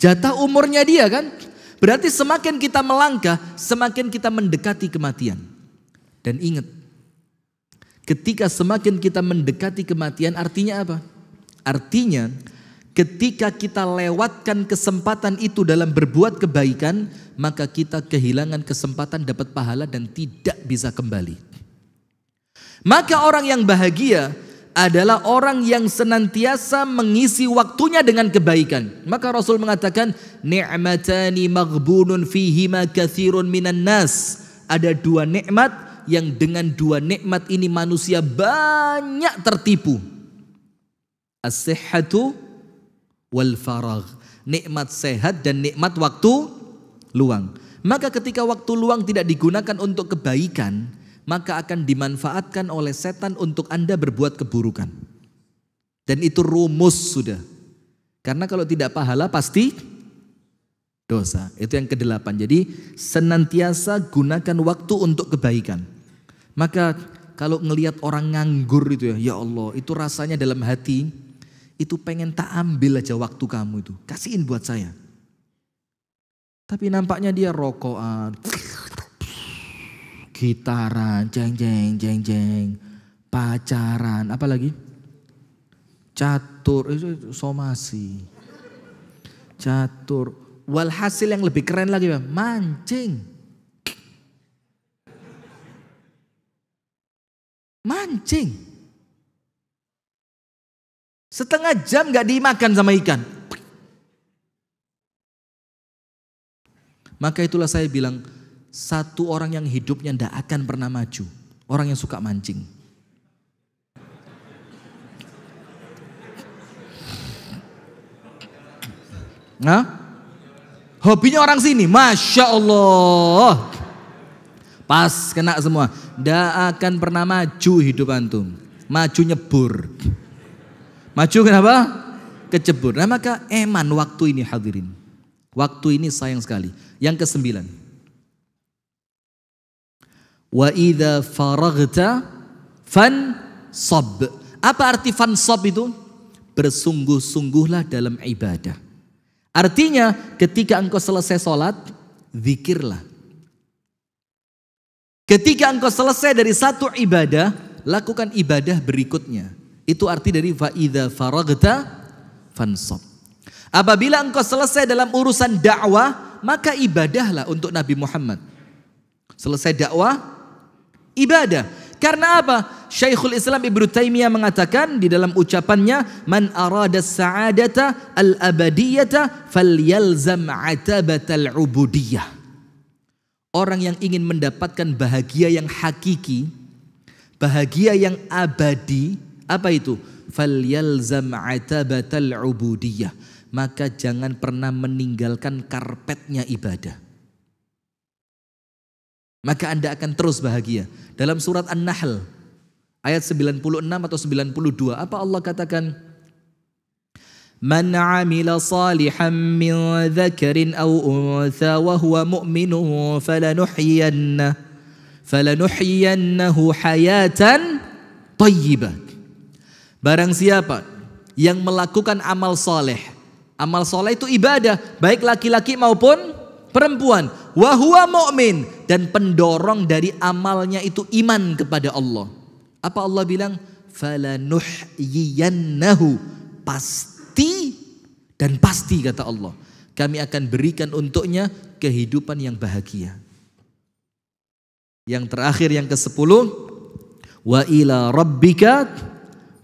Speaker 1: Jatah umurnya dia kan? Berarti semakin kita melangkah, semakin kita mendekati kematian. Dan ingat, ketika semakin kita mendekati kematian artinya apa? Artinya ketika kita lewatkan kesempatan itu dalam berbuat kebaikan, maka kita kehilangan kesempatan dapat pahala dan tidak bisa kembali. Maka orang yang bahagia adalah orang yang senantiasa mengisi waktunya dengan kebaikan. Maka Rasul mengatakan, "Ni'matani maghbunun fihima kathirun minan nas." Ada dua nikmat yang dengan dua nikmat ini manusia banyak tertipu. As-sihhatu wal farag. Nikmat sehat dan nikmat waktu luang. Maka ketika waktu luang tidak digunakan untuk kebaikan, maka akan dimanfaatkan oleh setan untuk Anda berbuat keburukan. Dan itu rumus sudah. Karena kalau tidak pahala pasti dosa. Itu yang kedelapan. Jadi senantiasa gunakan waktu untuk kebaikan. Maka kalau ngelihat orang nganggur itu ya, ya Allah, itu rasanya dalam hati itu pengen tak ambil aja waktu kamu itu. Kasihin buat saya. Tapi nampaknya dia rokokan, gitaran, jeng jeng jeng jeng, pacaran, apa lagi? Catur, itu somasi. Catur. Walhasil yang lebih keren lagi, bang, mancing. Mancing. Setengah jam gak dimakan sama ikan. Maka itulah saya bilang, satu orang yang hidupnya tidak akan pernah maju. Orang yang suka mancing. Nah, hobinya orang sini, masya Allah. Pas kena semua, tidak akan pernah maju hidup antum. Maju nyebur. Maju kenapa? Kecebur. Nah maka eman waktu ini hadirin. Waktu ini sayang sekali. Yang kesembilan. Wa idza faragta fan sab. Apa arti fan sab itu? Bersungguh-sungguhlah dalam ibadah. Artinya ketika engkau selesai sholat, zikirlah. Ketika engkau selesai dari satu ibadah, lakukan ibadah berikutnya. Itu arti dari fa'idha faragta sab. Apabila engkau selesai dalam urusan dakwah, maka ibadahlah untuk Nabi Muhammad. Selesai dakwah, Ibadah. Karena apa? Syekhul Islam Ibnu Taimiyah mengatakan di dalam ucapannya man arada sa'adata al-abadiyata falyalzam atabatal ubudiyah. Orang yang ingin mendapatkan bahagia yang hakiki, bahagia yang abadi, apa itu? Falyalzam atabatal ubudiyah. Maka jangan pernah meninggalkan karpetnya ibadah maka Anda akan terus bahagia. Dalam surat An-Nahl ayat 96 atau 92 apa Allah katakan? Man 'amila salihan min dzakarin aw untha wa huwa mu'minun falanuhyiyanna falanuhyiyannahu hayatan thayyibah. Barang siapa yang melakukan amal soleh, amal soleh itu ibadah, baik laki-laki maupun perempuan wahwa mukmin dan pendorong dari amalnya itu iman kepada Allah. Apa Allah bilang? Falanuhyiyannahu pasti dan pasti kata Allah. Kami akan berikan untuknya kehidupan yang bahagia. Yang terakhir yang ke sepuluh, wa ila rabbika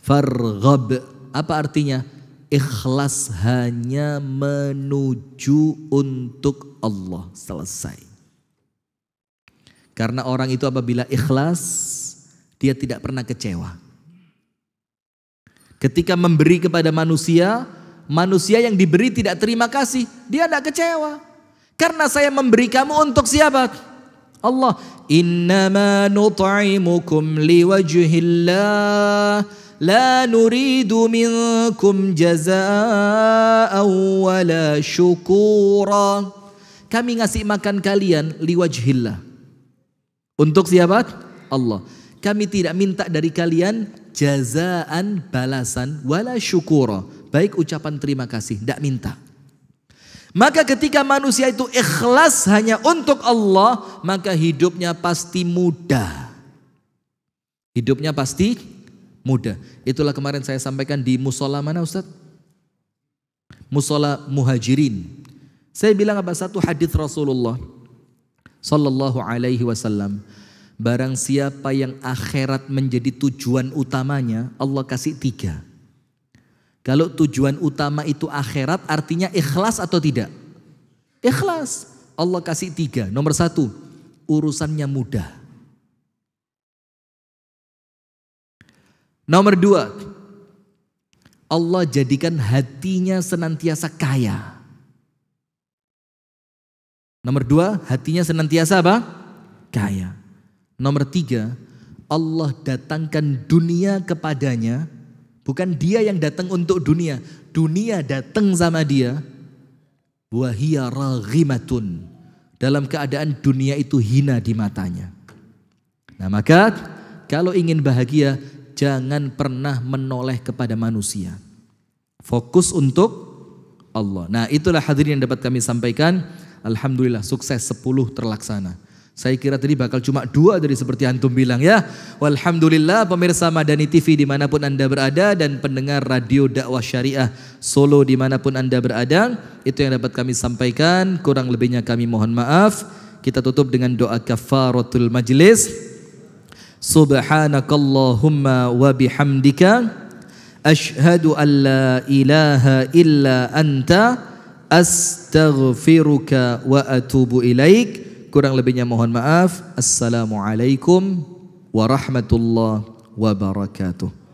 Speaker 1: farghab. Apa artinya? ikhlas hanya menuju untuk Allah selesai. Karena orang itu apabila ikhlas, dia tidak pernah kecewa. Ketika memberi kepada manusia, manusia yang diberi tidak terima kasih, dia tidak kecewa. Karena saya memberi kamu untuk siapa? Allah. Innama nut'imukum liwajhillah لا نريد منكم جزاء ولا شكورا kami ngasih makan kalian liwajhillah untuk siapa Allah kami tidak minta dari kalian jazaan balasan wala syukura baik ucapan terima kasih tidak minta maka ketika manusia itu ikhlas hanya untuk Allah, maka hidupnya pasti mudah. Hidupnya pasti mudah Itulah kemarin saya sampaikan di musola mana Ustaz? Musola muhajirin. Saya bilang apa satu hadis Rasulullah Sallallahu alaihi wasallam Barang siapa yang akhirat menjadi tujuan utamanya Allah kasih tiga Kalau tujuan utama itu akhirat artinya ikhlas atau tidak? Ikhlas Allah kasih tiga Nomor satu urusannya mudah Nomor dua, Allah jadikan hatinya senantiasa kaya. Nomor dua, hatinya senantiasa apa? Kaya. Nomor tiga, Allah datangkan dunia kepadanya. Bukan dia yang datang untuk dunia. Dunia datang sama dia. Wahia raghimatun. Dalam keadaan dunia itu hina di matanya. Nah maka kalau ingin bahagia, jangan pernah menoleh kepada manusia. Fokus untuk Allah. Nah itulah hadirin yang dapat kami sampaikan. Alhamdulillah sukses 10 terlaksana. Saya kira tadi bakal cuma dua dari seperti antum bilang ya. alhamdulillah pemirsa Madani TV dimanapun anda berada dan pendengar radio dakwah syariah Solo dimanapun anda berada. Itu yang dapat kami sampaikan. Kurang lebihnya kami mohon maaf. Kita tutup dengan doa kafaratul majlis. Subhanakallahumma wa bihamdika asyhadu an la ilaha illa anta astaghfiruka wa atubu ilaik. Kurang lebihnya mohon maaf. Assalamualaikum warahmatullahi wabarakatuh.